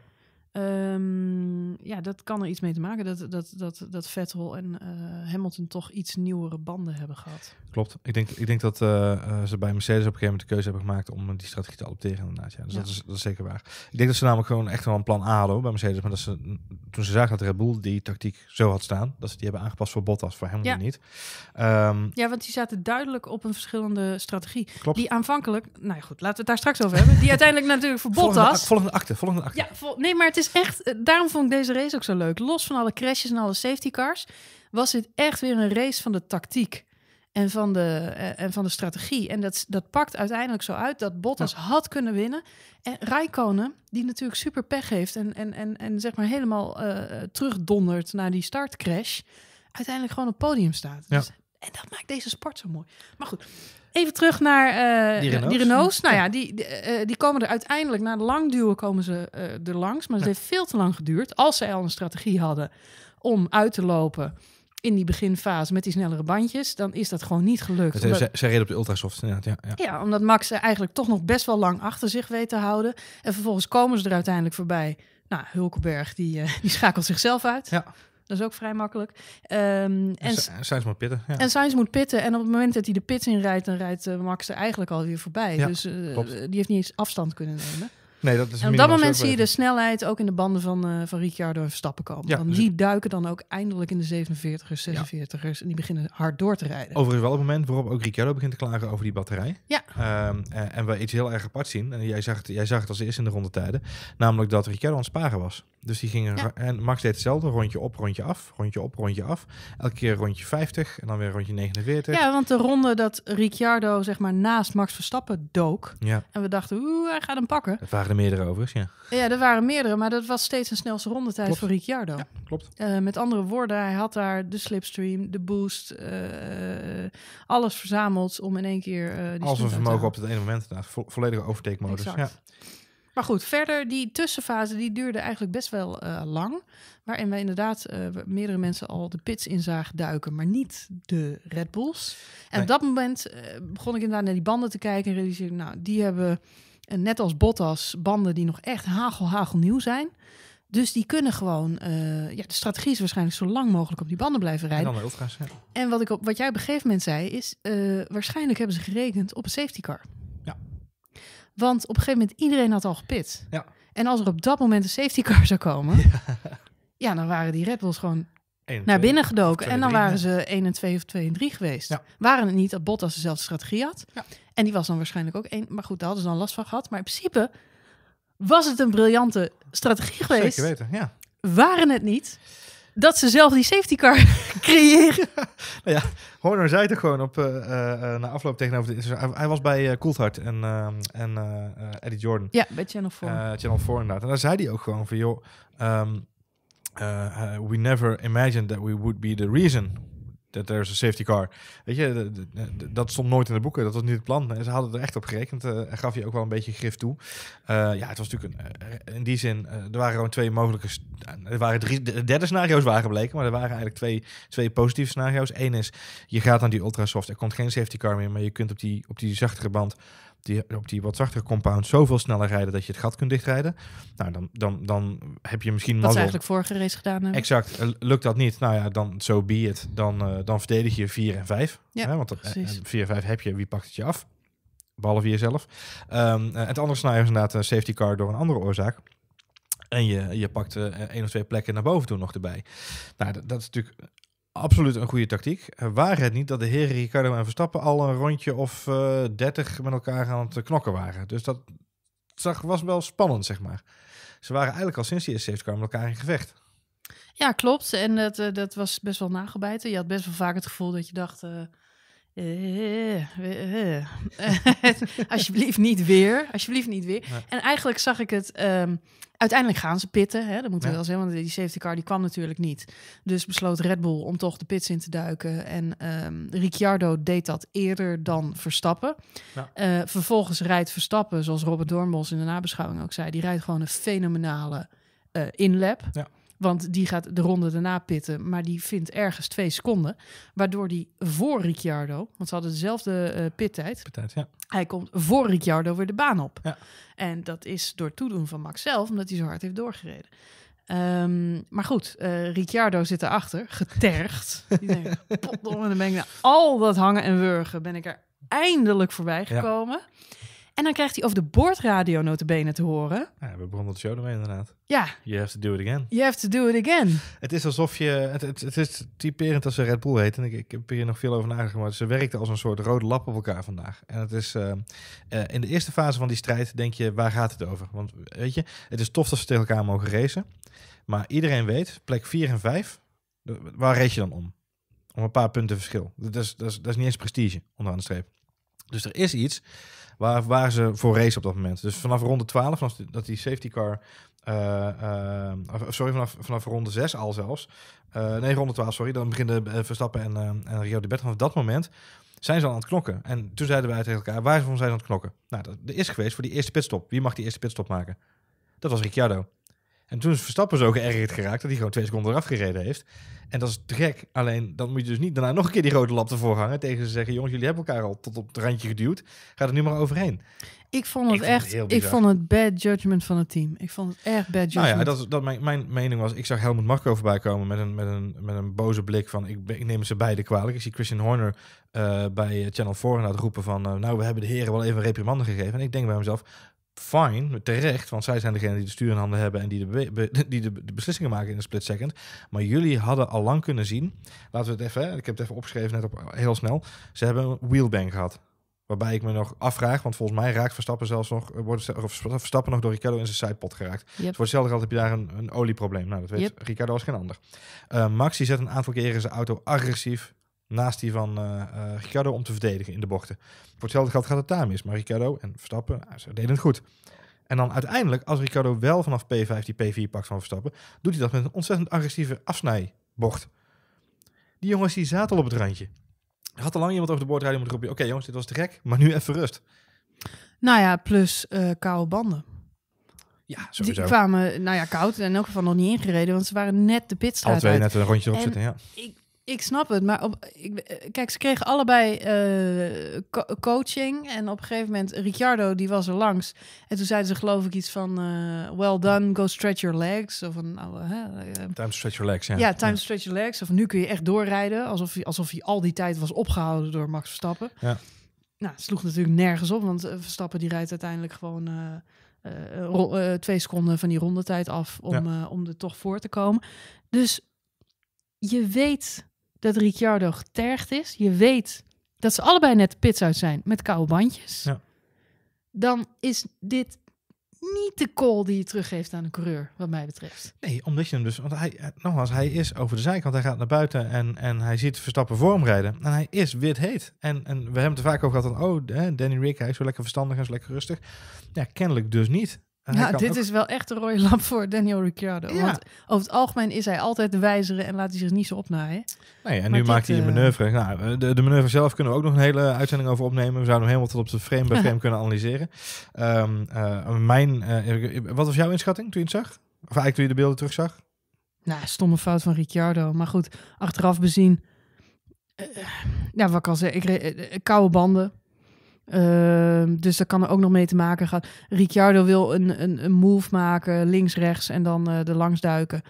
Ehm, ja, dat kan er iets mee te maken dat, dat, dat, dat Vettel en eh, Hamilton toch iets nieuwere banden hebben gehad. Klopt. Ik denk, ik denk dat eh, eh, ze bij Mercedes op een gegeven moment de keuze hebben gemaakt om die strategie te adopteren inderdaad. Ja. Dus Dat, is, dat is zeker waar. Ik denk dat ze namelijk gewoon echt wel een plan A hadden bij Mercedes. Maar dat ze, toen ze zagen dat Red Bull die tactiek zo had staan, dat ze die hebben aangepast voor Bottas, voor Hamilton ja. niet. Ehm, ja, want die zaten duidelijk op een verschillende strategie. Klopt. Die aanvankelijk, nou ja, goed, laten we het daar straks over hebben. Die [LAUGHS] uiteindelijk natuurlijk voor Bottas... Volgende, volgende volgende acte. Ja, nee, maar het is echt, eh, daarom vond ik deze race ook zo leuk. Los van alle crashes en alle safety cars, was dit echt weer een race van de tactiek en van de, eh, en van de strategie. En dat, dat pakt uiteindelijk zo uit dat Bottas had kunnen winnen. En Raikkonen die natuurlijk super pech heeft en, en, en, en zeg maar helemaal uh, terugdondert naar die startcrash, uiteindelijk gewoon op podium staat. Dus, en dat maakt deze sport zo mooi. Maar goed, Even terug naar uh, die Renaults. Nou ja, die, die, eh, die, komen er uiteindelijk, na lang duwen komen ze eh, er langs. Maar het heeft veel te lang geduurd. Als ze al een strategie hadden om uit te lopen in die beginfase met die snellere bandjes, dan is dat gewoon niet gelukt. Ze, reden op de ultrasoft. Ja, ja, ja. omdat Max eigenlijk toch nog best wel lang achter zich weet te houden. En vervolgens komen ze er uiteindelijk voorbij. Nou, Hulkenberg, die, [LAUGHS] die schakelt zichzelf uit. Ja. Dat is ook vrij makkelijk. Ehm, en, dus, eh, science Sainz moet pitten. Ja. En Sainz moet pitten. En op het moment dat hij de pit in rijdt, dan rijdt eh, Max er eigenlijk alweer voorbij. dus eh, die heeft niet eens afstand kunnen nemen. Nee, dat is en op dat moment zie je de snelheid ook in de banden van, eh, van Ricciardo en Verstappen komen. Ja, dus die duiken dan ook eindelijk in de 47ers, 46ers en die beginnen hard door te rijden. Overigens wel het moment waarop ook Ricciardo begint te klagen over die batterij. Ja. en, ehm, eh, en we iets heel erg apart zien, en jij zag het, jij zag het als eerste in de rondetijden, namelijk dat Ricciardo aan het sparen was. Dus die gingen, en Max deed hetzelfde, rondje op, rondje af, rondje op, rondje af. Elke keer rondje 50 en dan weer rondje 49. Ja, want de ronde dat Ricciardo zeg maar naast Max Verstappen dook, ja. en we dachten, oeh, hij gaat hem pakken meerdere overigens, ja. Ja, er waren meerdere, maar dat was steeds een snelste rondetijd klopt. voor Ricciardo. klopt. Eh, met andere woorden, hij had daar de slipstream, de boost, eh, alles verzameld om in één keer... Uh, die Als een vermogen op het ene moment, inderdaad volledige overtake modus. Ja. Maar goed, verder die tussenfase die duurde eigenlijk best wel lang. Waarin we inderdaad meerdere mensen al de pits in zagen duiken, maar niet de Red Bulls. En op dat moment begon ik inderdaad naar die banden te kijken en realiseerde nou, die hebben en net als Bottas, banden die nog echt hagel, nieuw zijn. Dus die kunnen gewoon, eh, ja, de strategie is waarschijnlijk zo lang mogelijk op die banden blijven rijden. En wat, ik op, wat jij op een gegeven moment zei, is eh, waarschijnlijk hebben ze gerekend op een safety car. Ja. Want op een gegeven moment, iedereen had al gepit. Ja. En als er op dat moment een safety car zou komen, [LAUGHS] ja, ja dan waren die Red Bulls gewoon naar binnen gedoken. En, dan waren ze 1 en 2 of 2 en 3 geweest. Ja. Waren het niet dat Bottas dezelfde strategie had? Ja. En die was dan waarschijnlijk ook één. Maar goed, daar hadden ze dan last van gehad. Maar in principe was het een briljante strategie geweest. Zeker weten, ja. Waren het niet dat ze zelf die safety car [LAUGHS] creëren. nou ja, Horner zei toch gewoon op, eh, eh, eh, na afloop tegenover de... Hij, hij was bij uh, Coulthard en, en Eddie Jordan. Ja, bij Channel 4. Channel 4 inderdaad. En daar zei hij ook gewoon van, joh... Ehm, we never imagined that we would be the reason dat er is een safety car. Weet je, dat stond nooit in de boeken. Dat was niet het plan. ze hadden er echt op gerekend. Uh, en gaf je ook wel een beetje grif toe. Eh, ja, het was natuurlijk een, eh, in die zin. er waren gewoon twee mogelijke. Er waren drie. De derde scenario's waren gebleken. Maar er waren eigenlijk twee, twee positieve scenario's. Eén is: je gaat aan die Ultrasoft. Er komt geen safety car meer. Maar je kunt op die, op die zachtere band die, op die wat zachtere compound zoveel sneller rijden dat je het gat kunt dichtrijden. Nou, dan, dan, dan heb je misschien. Wat ze eigenlijk vorige race gedaan Exact. Eh, lukt dat niet? Nou ja, dan zo so be it. Dan, eh, dan verdedig je 4 en 5. Ja, Want 4 eh, en 5 heb je, wie pakt het je af? Behalve jezelf. Ehm, het andere scenario is inderdaad een safety car door een andere oorzaak. En je, je pakt uh, één of twee plekken naar boven toe nog erbij. Nou, dat, dat is natuurlijk absoluut een goede tactiek. Eh, waar het niet dat de heren Ricardo en Verstappen al een rondje of eh, dertig met elkaar aan het knokken waren. Dus dat zag, was wel spannend, zeg maar. Ze waren eigenlijk al sinds die eerste safety met elkaar in gevecht. Ja, klopt. En dat, eh, dat was best wel nagebijten. Je had best wel vaak het gevoel dat je dacht... Eh, eh, eh. [LAUGHS] alsjeblieft niet weer, alsjeblieft niet weer. En eigenlijk zag ik het, ehm, uiteindelijk gaan ze pitten, hè, dat moeten we wel zeggen, want die safety car die kwam natuurlijk niet. Dus besloot Red Bull om toch de pits in te duiken en ehm, Ricciardo deed dat eerder dan Verstappen. vervolgens rijdt Verstappen, zoals Robert Dornbos in de nabeschouwing ook zei, die rijdt gewoon een fenomenale inlap. Ja want die gaat de ronde daarna pitten, maar die vindt ergens twee seconden. Waardoor die voor Ricciardo, want ze hadden dezelfde uh, pittijd. ja. Hij komt voor Ricciardo weer de baan op. Ja. En dat is door toedoen van Max zelf, omdat hij zo hard heeft doorgereden. Ehm, maar goed, eh, Ricciardo zit erachter, getergd. [LAUGHS] Die denkt, potdomme, dan ben ik na al dat hangen en wurgen ben ik er eindelijk voorbij gekomen. En dan krijgt hij over de boordradio notabene te horen. Ja, we begonnen het show ermee inderdaad. Ja. You have to do it again. You have to do it again. Het is alsof je... Het, het, het is typerend als ze Red Bull heet. En ik, ik, heb hier nog veel over nagedacht. Maar ze werkte als een soort rode lap op elkaar vandaag. En het is... Ehm, eh, in de eerste fase van die strijd denk je, waar gaat het over? Want weet je, het is tof dat ze tegen elkaar mogen racen. Maar iedereen weet, plek 4 en 5, waar race je dan om? Om een paar punten verschil. Dat is, dat is, dat is niet eens prestige, onderaan de streep. Dus er is iets waar, waar ze voor race op dat moment. Dus vanaf ronde 12, vanaf dat die safety car eh, eh, sorry, vanaf, vanaf ronde 6 al zelfs. Uh, nee, ronde 12, sorry. Dan beginnen Verstappen en, en Rio de Bert. Vanaf dat moment zijn ze al aan het knokken. En toen zeiden wij tegen elkaar, waar zijn ze aan het knokken? Nou, dat, is geweest voor die eerste pitstop. Wie mag die eerste pitstop maken? Dat was Ricciardo. En toen is Verstappen zo geërgerd geraakt dat hij gewoon twee seconden eraf gereden heeft. En dat is gek. Alleen dan moet je dus niet daarna nog een keer die rode lap ervoor hangen. Tegen ze zeggen: jongens, jullie hebben elkaar al tot op het randje geduwd. Ga er nu maar overheen. Ik vond het echt. ik vond het bad judgment van het team. Ik vond het echt bad judgment. Nou ja, dat, dat mijn, mening was. Ik zag Helmut Marco voorbij komen met een, met een, met een boze blik van ik, neem ze beide kwalijk. Ik zie Christian Horner eh, bij eh, Channel 4 aan het roepen van eh, nou we hebben de heren wel even een reprimande gegeven. En ik denk bij mezelf, fine, terecht, want zij zijn degene die de stuur in handen hebben en die de, die de, beslissingen maken in een split second. Maar jullie hadden al lang kunnen zien, laten we het even, ik heb het even opgeschreven net op, heel snel, ze hebben een wheelbank gehad. Waarbij ik me nog afvraag, want volgens mij raakt Verstappen zelfs nog, eh, wordt, Verstappen nog door Ricciardo in zijn sidepot geraakt. Yep. Dus voor hetzelfde geld heb je daar een, een olieprobleem. Nou, dat weet Ricardo Ricciardo als geen ander. Uh, eh, Max zet een aantal keren zijn auto agressief naast die van uh, om te verdedigen in de bochten. Voor hetzelfde geld gaat het daar mis, maar Ricciardo en Verstappen, nou, ze deden het goed. En dan uiteindelijk, als Ricciardo wel vanaf P5 die P4 pakt van Verstappen, doet hij dat met een ontzettend agressieve afsnijbocht. Die jongens die zaten al op het randje. Er had al lang iemand over de boord rijden moeten roepen, oké jongens, dit was te gek, maar nu even rust. Nou ja, plus eh, koude banden. Ja, sowieso. Die kwamen, nou ja, koud en in elk geval nog niet ingereden, want ze waren net de pitstraat Al twee net een rondje erop zitten, ja. Ik snap het, maar op, ik, kijk, ze kregen allebei eh, coaching. En op een gegeven moment, Ricciardo, die was er langs. En toen zeiden ze geloof ik iets van, eh, well done, go stretch your legs. Of een oude... Uh, time stretch your legs, ja. Ja, time to stretch your legs. Of nu kun je echt doorrijden, alsof je alsof hij al die tijd was opgehouden door Max Verstappen. Ja. Nou, sloeg natuurlijk nergens op, want Verstappen die rijdt uiteindelijk gewoon... twee seconden van die rondetijd af om, om er toch voor te komen. Dus je weet dat Ricciardo getergd is. Je weet dat ze allebei net de pits uit zijn met koude bandjes. Ja. Dan is dit niet de call die je teruggeeft aan een coureur, wat mij betreft. Nee, omdat je hem dus... Want hij, eh, nogmaals, hij is over de zijkant. Hij gaat naar buiten en, en hij ziet Verstappen voor rijden. En hij is wit heet. En, en we hebben het vaak over gehad van... Oh, Danny Rick, hij is zo lekker verstandig en zo lekker rustig. Ja, kennelijk dus niet ja, dit is wel echt een rode lamp voor Daniel Ricciardo. Ja. Want over het algemeen is hij altijd de wijzere en laat hij zich niet zo opnaaien. Nee, en nu maakt hij een eh, manoeuvre. Nou, eh, de, de manoeuvre zelf kunnen we ook nog een hele uitzending over opnemen. We zouden hem helemaal tot op de frame bij [LAUGHS] frame kunnen analyseren. Ehm, eh, mijn, wat was jouw inschatting toen je het zag? Of eigenlijk toen je de beelden terugzag? Nou, stomme fout van Ricciardo. Maar goed, achteraf bezien. ja, wat kan ze? Ik, koude banden. Ehm, dus dat kan er ook nog mee te maken gaan. Ricciardo wil een, een, een move maken, links-rechts en dan uh, eh, er langs duiken.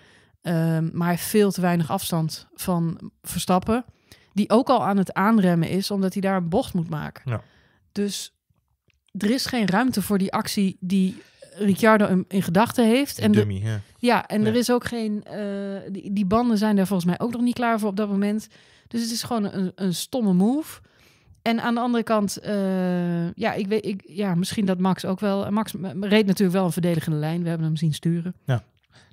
Ehm, maar hij heeft veel te weinig afstand van Verstappen. Die ook al aan het aanremmen is, omdat hij daar een bocht moet maken. Ja. Dus er is geen ruimte voor die actie die Ricciardo in, in gedachten heeft. En ja. en er is ook geen... Eh, die, die, banden zijn daar volgens mij ook nog niet klaar voor op dat moment. Dus het is gewoon een, een stomme move... En aan de andere kant, eh, ja, ik weet, ik, ja, misschien dat Max ook wel. Max reed natuurlijk wel een verdedigende lijn. We hebben hem zien sturen. Ja.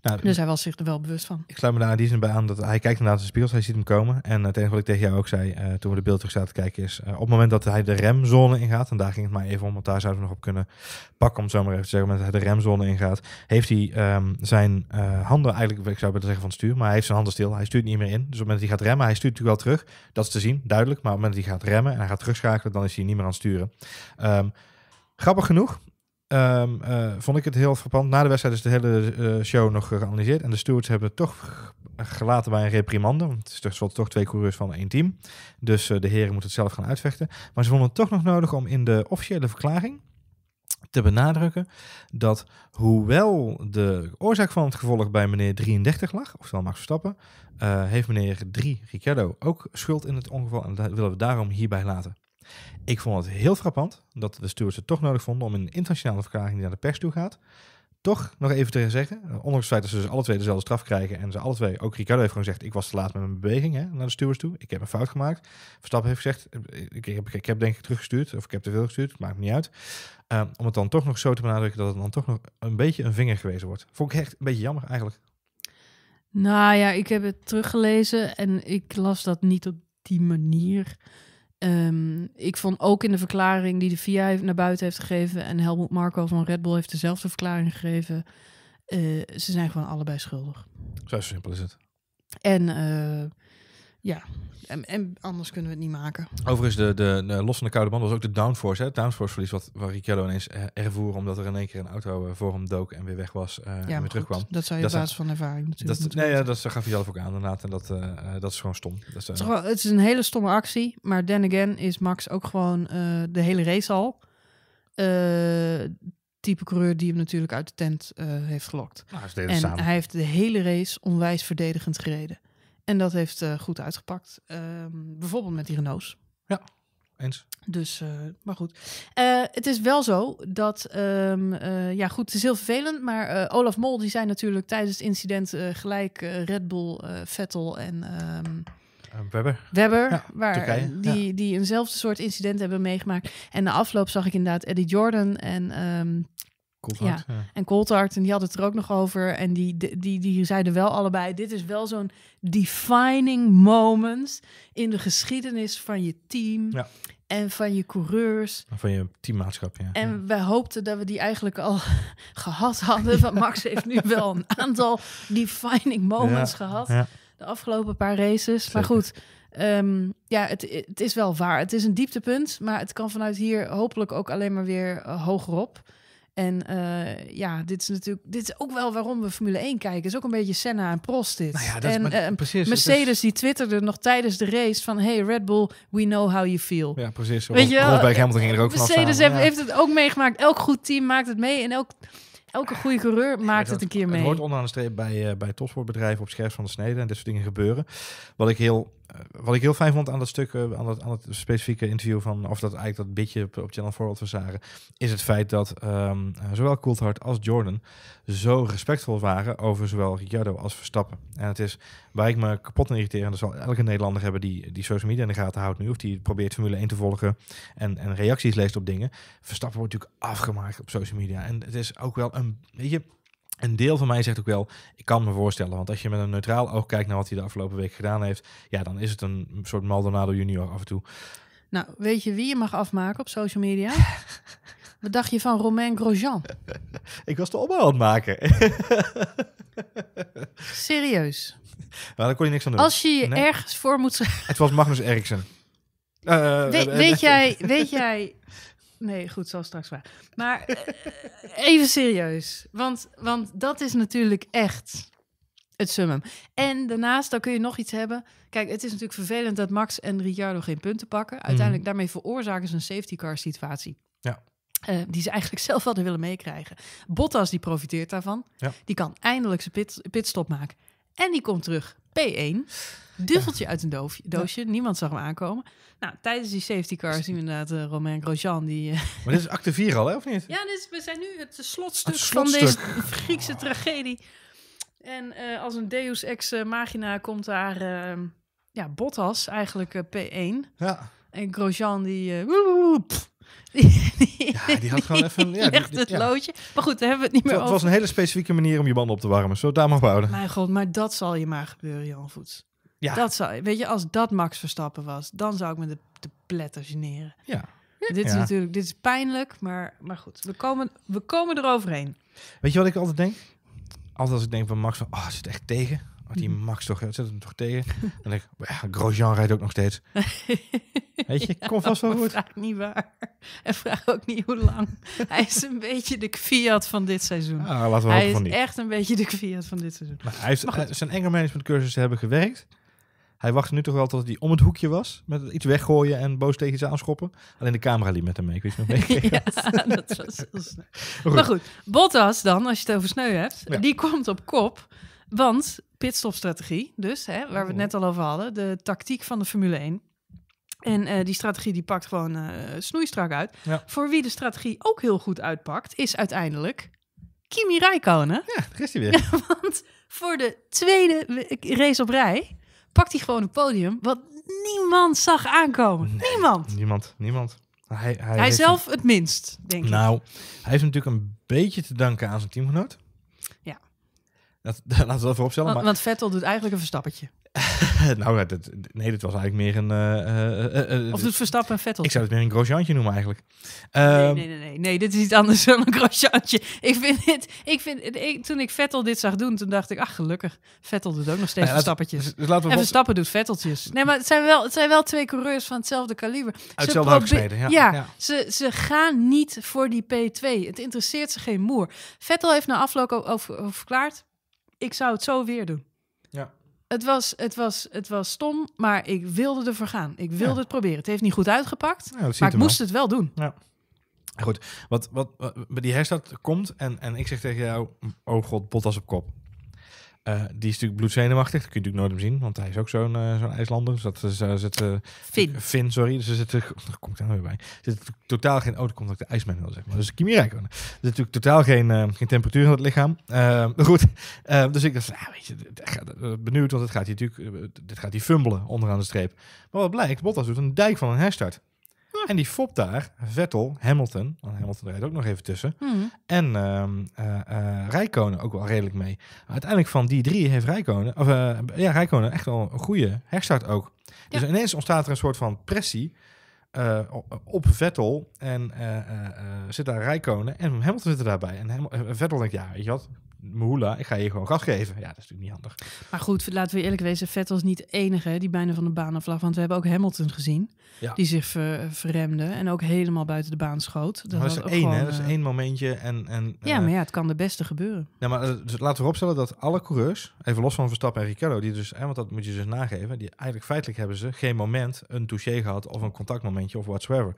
Nou, dus hij was zich er wel bewust van. Ik sluit me daar in die zin bij aan dat hij kijkt naar zijn spiegels, hij ziet hem komen. En het eh, enige wat ik tegen jou ook zei eh, toen we de beeld terug zaten kijken is, eh, op het moment dat hij de remzone ingaat, en daar ging het maar even om, want daar zouden we nog op kunnen pakken, om zo maar even te zeggen, op moment dat hij de remzone ingaat, heeft hij ehm, zijn handen eigenlijk, ik zou willen zeggen van het stuur, maar hij heeft zijn handen stil, hij stuurt niet meer in. Dus op het moment dat hij gaat remmen, hij stuurt natuurlijk wel terug, dat is te zien, duidelijk, maar op het moment dat hij gaat remmen en hij gaat terugschakelen, dan is hij niet meer aan het sturen. Ehm, grappig genoeg, Ehm, eh, vond ik het heel verpand. Na de wedstrijd is de hele eh, show nog geanalyseerd. En de stewards hebben het toch gelaten bij een reprimande. Want het is tenslotte toch twee coureurs van één team. Dus eh, de heren moeten het zelf gaan uitvechten. Maar ze vonden het toch nog nodig om in de officiële verklaring te benadrukken dat hoewel de oorzaak van het gevolg bij meneer 33 lag, oftewel Max Verstappen, heeft meneer 3 Ricciardo ook schuld in het ongeval en dat willen we daarom hierbij laten. Ik vond het heel frappant dat de stewards het toch nodig vonden om in een internationale verklaring die naar de pers toe gaat, toch nog even te zeggen, eh, ondanks het feit dat ze dus alle twee dezelfde straf krijgen en ze alle twee, ook Ricardo heeft gewoon gezegd, ik was te laat met mijn beweging hè, naar de stewards toe, ik heb een fout gemaakt. Verstappen heeft gezegd, eh, ik heb, ik heb denk ik teruggestuurd of ik heb te veel gestuurd, maakt me niet uit. Eh, om het dan toch nog zo te benadrukken dat het dan toch nog een beetje een vinger gewezen wordt. Vond ik echt een beetje jammer eigenlijk. Nou ja, ik heb het teruggelezen en ik las dat niet op die manier. Ehm, ik vond ook in de verklaring die de VIA heeft, naar buiten heeft gegeven... en Helmut Marco van Red Bull heeft dezelfde verklaring gegeven... Eh, ze zijn gewoon allebei schuldig. Zo simpel is het. En eh, ja, en, en, anders kunnen we het niet maken. Overigens, de, de, de los van de koude band was ook de downforce. Hè? downforce verlies wat, wat Ricciardo ineens ervoer omdat er in één keer een auto eh, voor hem dook en weer weg was eh, ja, en weer terugkwam. Dat zou je op basis van ervaring natuurlijk dat, Nee, ja, dat gaf je zelf ook aan inderdaad. En dat, eh, dat is gewoon stom. Dat is, het, is een hele stomme actie, maar then again is Max ook gewoon de hele race al type coureur die hem natuurlijk uit de tent heeft gelokt. Nou, en hij heeft de hele race onwijs verdedigend gereden. En dat heeft eh, goed uitgepakt. Ehm, bijvoorbeeld met die Renaults. Ja, eens. Dus, eh, maar goed. Eh, het is wel zo dat, ehm, ja goed, het is heel vervelend. Maar Olaf Mol, die zei natuurlijk tijdens het incident gelijk Red Bull, Vettel en... Um, Webber. Webber, waar, die, die eenzelfde soort incident hebben meegemaakt. En na afloop zag ik inderdaad Eddie Jordan en ja. En Coulthard, en die had het er ook nog over. En die, die, die, zeiden wel allebei, dit is wel zo'n defining moment in de geschiedenis van je team. En van je coureurs. Van je teammaatschap, ja. En ja. wij hoopten dat we die eigenlijk al [LAUGHS] gehad hadden. Want Max [LAUGHS] heeft nu wel een aantal defining moments gehad. De afgelopen paar races. Maar goed, ehm, ja, het, het, is wel waar. Het is een dieptepunt, maar het kan vanuit hier hopelijk ook alleen maar weer uh, eh, hogerop. En eh, ja, dit is natuurlijk dit is ook wel waarom we Formule 1 kijken. is ook een beetje Senna en Prost dit. Nou en eh, precies, Mercedes die twitterde nog tijdens de race van... Hey Red Bull, we know how you feel. Ja, precies. Weet je, Rosberg Hamilton ging er ook vanaf Mercedes heeft, heeft het ook meegemaakt. Elk goed team maakt het mee en elk... Elke goede coureur maakt het een keer mee. Het hoort onderaan de streep bij, uh, bij topsportbedrijven op scherp van de sneden en dit soort dingen gebeuren. Wat ik heel eh, wat ik heel fijn vond aan dat stuk, eh, aan, dat, aan het specifieke interview van, of dat eigenlijk dat bitje op, Channel 4 wat we zagen, is het feit dat ehm, eh, zowel Coulthard als Jordan zo respectvol waren over zowel Ricciardo als Verstappen. En het is waar ik me kapot aan irriteer, en dat zal elke Nederlander hebben die, die social media in de gaten houdt nu, of die probeert Formule 1 te volgen en, en reacties leest op dingen. Verstappen wordt natuurlijk afgemaakt op social media. En het is ook wel een, weet je, een deel van mij zegt ook wel, ik kan me voorstellen, want als je met een neutraal oog kijkt naar wat hij de afgelopen week gedaan heeft, ja, dan is het een soort Maldonado junior af en toe. Nou, weet je wie je mag afmaken op social media? [LAUGHS] Wat dacht je van Romain Grosjean? [LAUGHS] ik was de opbouw aan maken. [LAUGHS] Serieus. Maar nou, daar kon je niks aan doen. Als je je ergens voor moet... Het was Magnus Eriksen. Eh, eh, eh, weet, jij, weet jij Nee, goed, zal straks waar. Maar eh, eh, even serieus, want, want dat is natuurlijk echt het summum. En daarnaast, dan kun je nog iets hebben. Kijk, het is natuurlijk vervelend dat Max en Ricciardo geen punten pakken. Mhm. Uiteindelijk daarmee veroorzaken ze een safety car situatie. Ja. Eh, die ze eigenlijk [LAUGHS] zelf hadden willen meekrijgen. Bottas die profiteert daarvan. Ja. Die kan eindelijk zijn pit, pitstop maken. En die komt terug. P1. Duffeltje uit een doosje. Niemand zag hem aankomen. Nou, tijdens die safety car zien we inderdaad uh, Romain Grosjean. Die, eh, [LAUGHS] maar dit is acte 4 al, hè? Of niet? Ja, dit we zijn nu het slotstuk, van deze Griekse tragedie. En eh, als een deus ex magina komt daar ehm, ja, Bottas, eigenlijk P1. Ja. En Grosjean die... Woe, woe, ja, [LAUGHS] die had gewoon even... Ja, die, het loodje. Maar goed, daar hebben we het niet meer het over. Het was een hele specifieke manier om je banden op te warmen. Zo, daar mag houden. Mijn god, maar dat zal je maar gebeuren, Jan Voets. Ja. Dat zal, weet je, als dat Max Verstappen was, dan zou ik me de, de pletter generen. Ja. Dit is natuurlijk dit is pijnlijk, maar, maar goed, we komen, we komen eroverheen. Weet je wat ik altijd denk? Altijd als ik denk van Max, van, oh, zit echt tegen. Maar die mhm. Max toch, dat zet hem toch tegen. [LAUGHS] en ik, ja, Grosjean rijdt ook nog steeds. [LAUGHS] Weet je, ja, kom vast wel goed. Vraag niet waar. En vraag ook niet hoe lang. [LAUGHS] hij is een beetje de Fiat van dit seizoen. Ah, laten we hij is echt een beetje de Fiat van dit seizoen. Maar hij heeft eh, zijn anger management cursus hebben gewerkt. Hij wachtte nu toch wel tot hij om het hoekje was. Met iets weggooien en boos tegen iets aanschoppen. Alleen de camera liep met hem mee. Ik weet nog mee. ja, dat was Maar goed. maar Bottas dan, als je het over sneu hebt. Die komt op kop. Want pitstopstrategie, dus hè, waar we het oh. net al over hadden, de tactiek van de Formule 1. En eh, die strategie die pakt gewoon uh, snoeistrak uit. Voor wie de strategie ook heel goed uitpakt, is uiteindelijk Kimi Räikkönen. Ja, daar is hij weer. [LAUGHS] want voor de tweede race op rij pakt hij gewoon een podium wat niemand zag aankomen. niemand. Niemand, niemand. Hij, hij, hij zelf het minst, denk ik. Nou, hij heeft natuurlijk een beetje te danken aan zijn teamgenoot. Dat, [LAUGHS] laten we dat vooropstellen. Want, maar... want Vettel doet eigenlijk een verstappetje. [LAUGHS] nou, dat, nee, dit was eigenlijk meer een... Eh, eh, eh, of doet Verstappen Vettel? Ik zou het meer een grosjeantje noemen eigenlijk. nee, ehm, nee, nee, nee, nee. dit is iets anders [LAUGHS] dan een grosjeantje. Ik vind het. Ik vind, ik, toen ik Vettel dit zag doen, toen dacht ik, ach, gelukkig. Vettel doet ook nog steeds nou ja, Verstappetjes. Dus-, dus, laten we en Verstappen doet Vetteltjes. Nee, maar het zijn wel, het zijn wel twee coureurs van hetzelfde kaliber. Uit ze hetzelfde ja. Ja, ja. Ze, ze gaan niet voor die P2. Het interesseert ze geen moer. Vettel heeft na afloop over verklaard ik zou het zo weer doen. Ja. Het was, het, was, het was stom, maar ik wilde ervoor gaan. Ik wilde het proberen. Het heeft niet goed uitgepakt, maar ik moest het wel doen. Ja. Goed, wat, wat, wat bij die herstart komt en, en ik zeg tegen jou, oh god, bot als op kop. Uh, die is natuurlijk bloedzenuwachtig. Dat kun je natuurlijk nooit hem zien, want hij is ook zo'n eh, zo'n IJslander. Dus dat is, eh, zit, Finn. Finn, sorry. Dus er zit, komt daar nou weer bij. Er zit totaal geen... Oh, komt ook de IJsman wel, zeg maar. Dus Kimi Räikkönen. Er zit natuurlijk totaal geen, geen temperatuur in het lichaam. [LAUGHS] goed. dus ik dacht, nou, weet je, benieuwd, want het gaat hier natuurlijk... Dit gaat hij fumbelen onderaan de streep. Maar wat blijkt, Bottas doet een dijk van een herstart. En die fopt daar Vettel, Hamilton, Hamilton rijdt ook nog even tussen, hmm. en um, Rijkonen ook wel redelijk mee. Uiteindelijk van die drie heeft Rijkonen, of, eh, ja, Rijkonen echt wel een goede herstart ook. Dus ineens ontstaat er een soort van pressie op Vettel. En uh, zit daar Rijkonen en Hamilton zit er daarbij. En Vettel denkt, ja, weet je wat, Moula, ik ga je gewoon gas geven. Ja, dat is natuurlijk niet handig. Maar goed, laten we eerlijk wezen, Vettel is niet de enige die bijna van de baan aflag. Want we hebben ook Hamilton gezien, die zich ver, eh, verremde en ook helemaal buiten de baan schoot. Dat, is één, hè? Dat is eh, één momentje. En, en, ja, eh, maar ja, het kan de beste gebeuren. Ja, maar dus laten we opstellen dat alle coureurs, even los van Verstappen en Ricciardo, die dus, eh, want dat moet je dus nageven, die eigenlijk feitelijk hebben ze geen moment een touché gehad of een contactmomentje of whatsoever.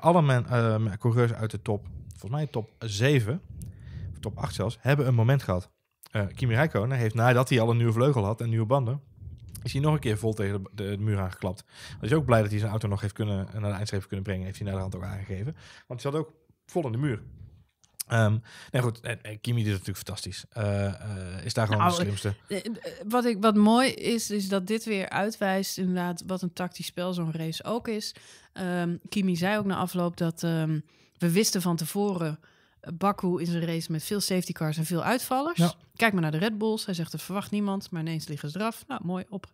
alle coureurs uit de top, volgens mij top 7, top 8 zelfs, hebben een moment gehad. Eh, Kimi Räikkönen heeft nadat hij al een nieuwe vleugel had en nieuwe banden, is hij nog een keer vol tegen de, de, muur aangeklapt. Hij is ook blij dat hij zijn auto nog heeft kunnen, naar de eindstreep kunnen brengen. Heeft hij naar de hand ook aangegeven. Want hij zat ook vol in de muur. Ehm, nee goed, en, eh, eh, Kimi doet natuurlijk fantastisch. is daar gewoon nou, de slimste. Wat, ik, wat mooi is, is dat dit weer uitwijst inderdaad wat een tactisch spel zo'n race ook is. Ehm, Kimi zei ook na afloop dat ehm, we wisten van tevoren Baku is een race met veel safety cars en veel uitvallers. Kijk maar naar de Red Bulls. Hij zegt, er verwacht niemand, maar ineens liggen ze eraf. Nou, mooi op.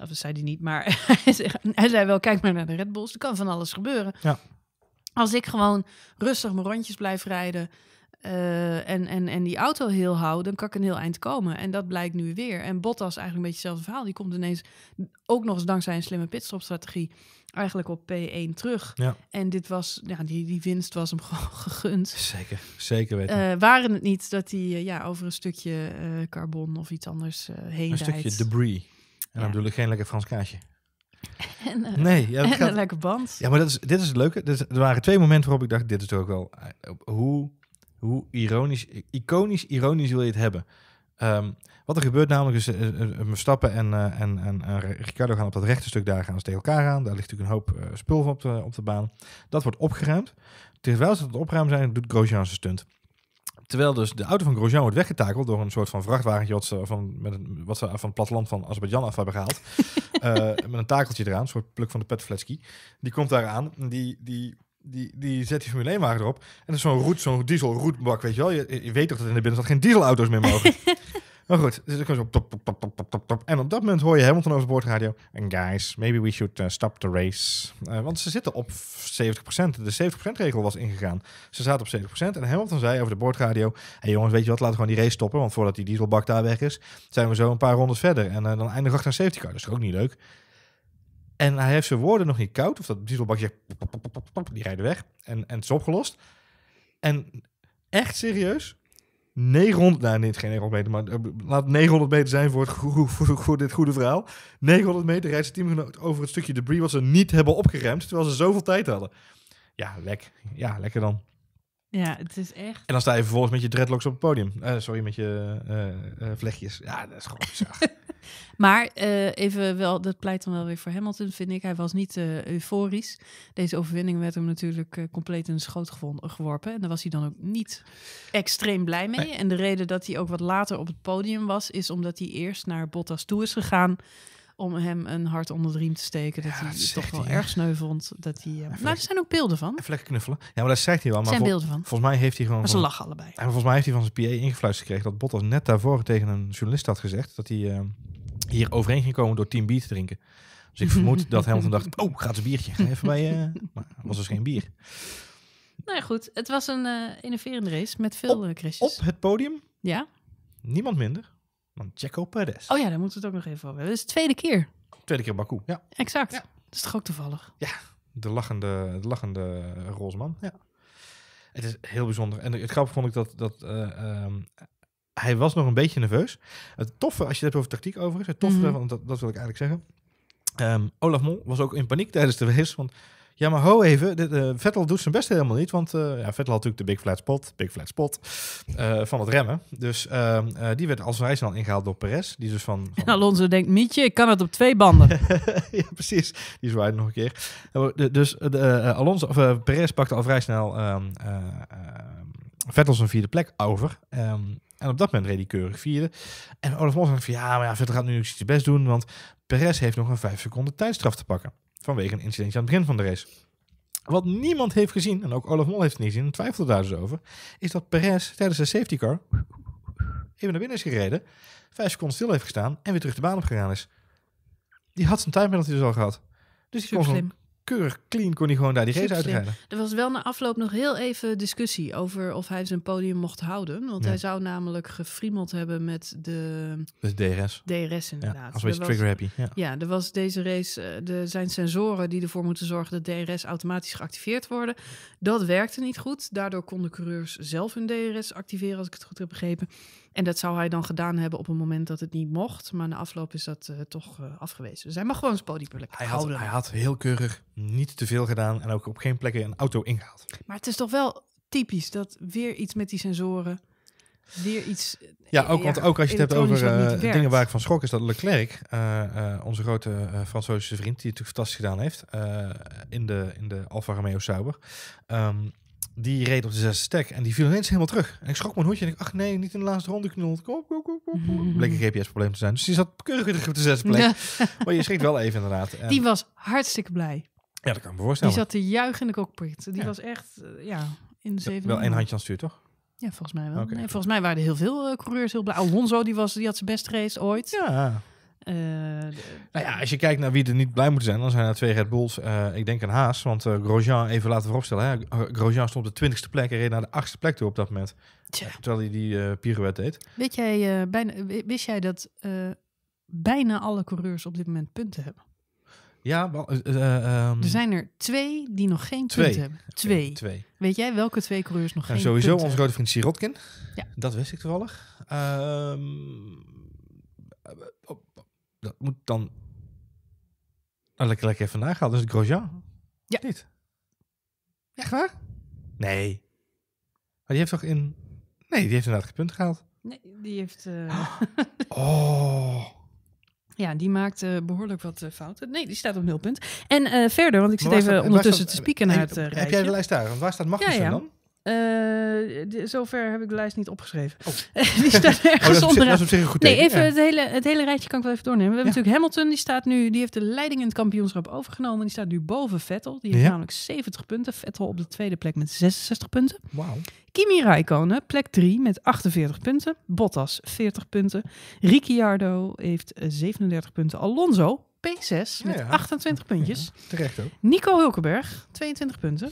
Of dat zei hij niet, maar [LAUGHS] hij, zei, hij zei wel, kijk maar naar de Red Bulls. Er kan van alles gebeuren. Ja. Als ik gewoon rustig mijn rondjes blijf rijden eh, en, en, en die auto heel houden, dan kan ik een heel eind komen. En dat blijkt nu weer. En Bottas eigenlijk een beetje hetzelfde verhaal. Die komt ineens, ook nog eens dankzij een slimme pitstopstrategie, eigenlijk op P1 terug. Ja. En dit was, ja, die, die winst was hem [LAUGHS] gewoon gegund. Zeker, zeker weten. Eh, waren het niet dat hij eh, ja, over een stukje carbon of iets anders heen Een stukje debris. En dan bedoel ik geen lekker Frans kaasje. [LAUGHS] En, nee, ja, een lekker band. Ja, maar dat is, dit is het leuke. Dus er waren twee momenten waarop ik dacht, dit is toch ook wel... Hoe hoe ironisch, iconisch ironisch wil je het hebben? Ehm, wat er gebeurt namelijk is, uh, eh, eh, eh, stappen en, en, en Ricardo gaan op dat rechte stuk daar gaan ze tegen elkaar aan. Daar ligt natuurlijk een hoop spul van op de, op de baan. Dat wordt opgeruimd. Terwijl ze dat opruimen zijn, doet Grosjean zijn stunt. Terwijl dus de auto van Grosjean wordt weggetakeld door een soort van vrachtwagentje wat ze van, met een, wat ze van het platteland van Azerbeidzjan af hebben gehaald. [LAUGHS] met een takeltje eraan, een soort pluk van de Petfletski. Die komt daar aan. Die, die die, die zet die Formule 1 erop. En dat is zo'n roet, zo'n roetbak weet je wel. Je, je weet toch dat in de binnenstad geen dieselauto's meer mogen. [LAUGHS] maar goed, dus zo top, top, top, top, En op dat moment hoor je Hamilton over de boordradio. And guys, maybe we should eh, stop the race. Eh, want ze zitten op 70%. De 70%-regel was ingegaan. Ze zaten op 70%. En Hamilton zei over de boordradio... hey jongens, weet je wat, laten we gewoon die race stoppen. Want voordat die dieselbak daar weg is, zijn we zo een paar rondes verder. En eh, dan eindigen we achter een safety car. Dat is ook niet leuk. En hij heeft zijn woorden nog niet koud. Of dat dieselbakje die rijden weg. En, en het is opgelost. En echt serieus, 900, nou niet geen 900 meter, maar eh, laat 900 meter zijn voor, het voor, dit goede verhaal. 900 meter rijdt ze teamgenoot over het stukje debris wat ze niet hebben opgeremd, terwijl ze zoveel tijd hadden. Ja, Ja, lekker dan. Ja, het is echt... En dan sta je vervolgens met je dreadlocks op het podium. Eh, sorry, met je uh, vlechtjes. Ja, dat is gewoon zacht. [LAUGHS] Maar uh, even wel, dat pleit dan wel weer voor Hamilton, vind ik. Hij was niet eh, euforisch. Deze overwinning werd hem natuurlijk eh, compleet in de schoot geworpen. En daar was hij dan ook niet extreem blij mee. En de reden dat hij ook wat later op het podium was, is omdat hij eerst naar Bottas toe is gegaan om hem een hart onder de riem te steken. Dat hij het toch wel erg sneu vond. Dat hij, nou, er zijn ook beelden van. Vlekken knuffelen. Ja, maar dat zegt hij wel. Maar zijn beelden van. Volgens mij heeft hij gewoon... ze lachen allebei. En volgens mij heeft hij van zijn PA e ingefluisterd gekregen... dat Bottas net daarvoor tegen een journalist had gezegd... dat hij hier overheen gekomen door Team Bier te drinken. Dus ik vermoed dat Hamilton dacht, oh, gaat een biertje. even bij, uh... [LAUGHS] maar was dus geen bier. Nou ja, goed. Het was een eh, innoverende race met veel op, eh, crashes. Op het podium? Ja. Niemand minder dan Checo Perez. Oh ja, daar moeten we het ook nog even over hebben. Dat is de tweede keer. Tweede keer Baku, ja. Exact. Dat is toch ook toevallig? Ja, de lachende, de lachende roze man. Ja. Het is heel bijzonder. En het grappig vond ik dat, dat ehm, hij was nog een beetje nerveus. Het toffe, als je het hebt over tactiek overigens, het toffe, mhm. want dat, wil ik eigenlijk zeggen. Ehm, Olaf Mol was ook in paniek tijdens de race, want ja, maar ho even, de, eh, Vettel doet zijn best helemaal niet, want uh, ja, Vettel had natuurlijk de big flat spot, big flat spot eh, van het remmen. Dus ehm, die werd als vrij snel ingehaald door Perez, die dus van... [LAUGHS] Alonso denkt, Mietje, ik kan het op twee banden. [LAUGHS] ja, precies, die zwaait nog een keer. Nou, dus de, Alonso, of, Perez pakte al vrij snel... Ehm, Vettel zijn vierde plek over. En op dat moment reed hij keurig vierde. En Olaf Mol zei van ja, maar ja, Vettel gaat nu zijn best doen, want Perez heeft nog een 5 seconden tijdstraf te pakken. Vanwege een incidentje aan het begin van de race. Wat niemand heeft gezien, en ook Olaf Mol heeft het niet gezien, en twijfelde daar dus over, is dat Perez tijdens de safety car even naar binnen is gereden, vijf seconden stil heeft gestaan en weer terug de baan op gegaan is. Die had zijn dat hij dus al gehad. Dus die kon, keurig clean kon hij gewoon daar die race uitrijden. Er was wel na afloop nog heel even discussie over of hij zijn podium mocht houden. Want hij zou namelijk gefriemeld hebben met de... DRS. DRS inderdaad. Ja, als we trigger happy. Ja. ja. er was deze race, eh, er zijn sensoren die ervoor moeten zorgen dat DRS automatisch geactiveerd worden. Dat werkte niet goed. Daardoor konden coureurs zelf hun DRS activeren, als ik het goed heb begrepen. En dat zou hij dan gedaan hebben op een moment dat het niet mocht. Maar na afloop is dat eh, toch eh, afgewezen. Dus hij mag gewoon zijn hij Had, hij had heel keurig niet te veel gedaan en ook op geen plekken een auto ingehaald. Maar het is toch wel typisch dat weer iets met die sensoren weer iets. Eh, ja, ook, want ook als je het hebt over uh, dingen waar ik van schrok, is dat Leclerc, onze grote uh, Franse vriend, die het natuurlijk fantastisch gedaan heeft in, de, in de Alfa Romeo Sauber, um, die reed op de zesde stek en die viel ineens helemaal terug. En ik schrok mijn hoedje en ik ach nee, niet in de laatste ronde knolt. Kom, kom, kom, kom. Mhm. Bleek een GPS-probleem te zijn. Dus die zat keurig weer op de zesde plek. Maar je schrikt wel even inderdaad. En... [LAUGHS] Die was hartstikke blij. Ja, dat kan me voorstellen. Die zat te juichen in de cockpit. Die was echt, eh, ja, in de zeven. Wel één handje aan het stuur, toch? Ja, volgens mij wel. Nee, volgens mij waren er heel veel eh, coureurs heel blij. Oh, Alonso die, was, die had zijn best race ooit. Ja. Eh, nou ja, als je kijkt naar wie er niet blij moet zijn, dan zijn er twee Red Bulls. Eh, ik denk een Haas, want uh, Grosjean, even laten vooropstellen. Hè, Grosjean stond op de twintigste plek en reed naar de achtste plek toe op dat moment. Terwijl hij die pirouette deed. Weet jij, bijna, wist jij dat bijna alle coureurs op dit moment punten hebben? Ja, ehm, er zijn er twee die nog geen punten hebben. Twee. twee. Weet jij welke twee coureurs nog geen sowieso punten Sowieso onze grote vriend Sirotkin. Ja. Dat wist ik toevallig. Ehm, dat moet dan. Nou, lekker, lekker even nagaan. Dus Grosjean. Ja. niet Echt waar? Nee. Maar die heeft toch in. Nee, die heeft inderdaad geen punt gehaald. Nee, die heeft. Eh, oh. [LAUGHS] oh. Ja, die maakt behoorlijk wat eh, fouten. Nee, die staat op nul punt. En eh, verder, want ik zit even ondertussen te spieken naar het. heb jij de lijst daar? Waar staat Magnussen ja, ja. dan? Eh, zover heb ik de lijst niet opgeschreven. Oh. [LAUGHS] die staat oh, ergens onderaan. nee, even het, hele, het hele rijtje kan ik wel even doornemen. We hebben natuurlijk Hamilton, die staat nu, die heeft de leiding in het kampioenschap overgenomen. Die staat nu boven Vettel. Die heeft namelijk 70 punten. Vettel op de tweede plek met 66 punten. Wauw. Kimi Räikkönen, plek 3 met 48 punten. Bottas 40 punten. Ricciardo heeft 37 eh, punten. Alonso P6 met 28 puntjes. terecht ook. Nico Hulkenberg 22 punten.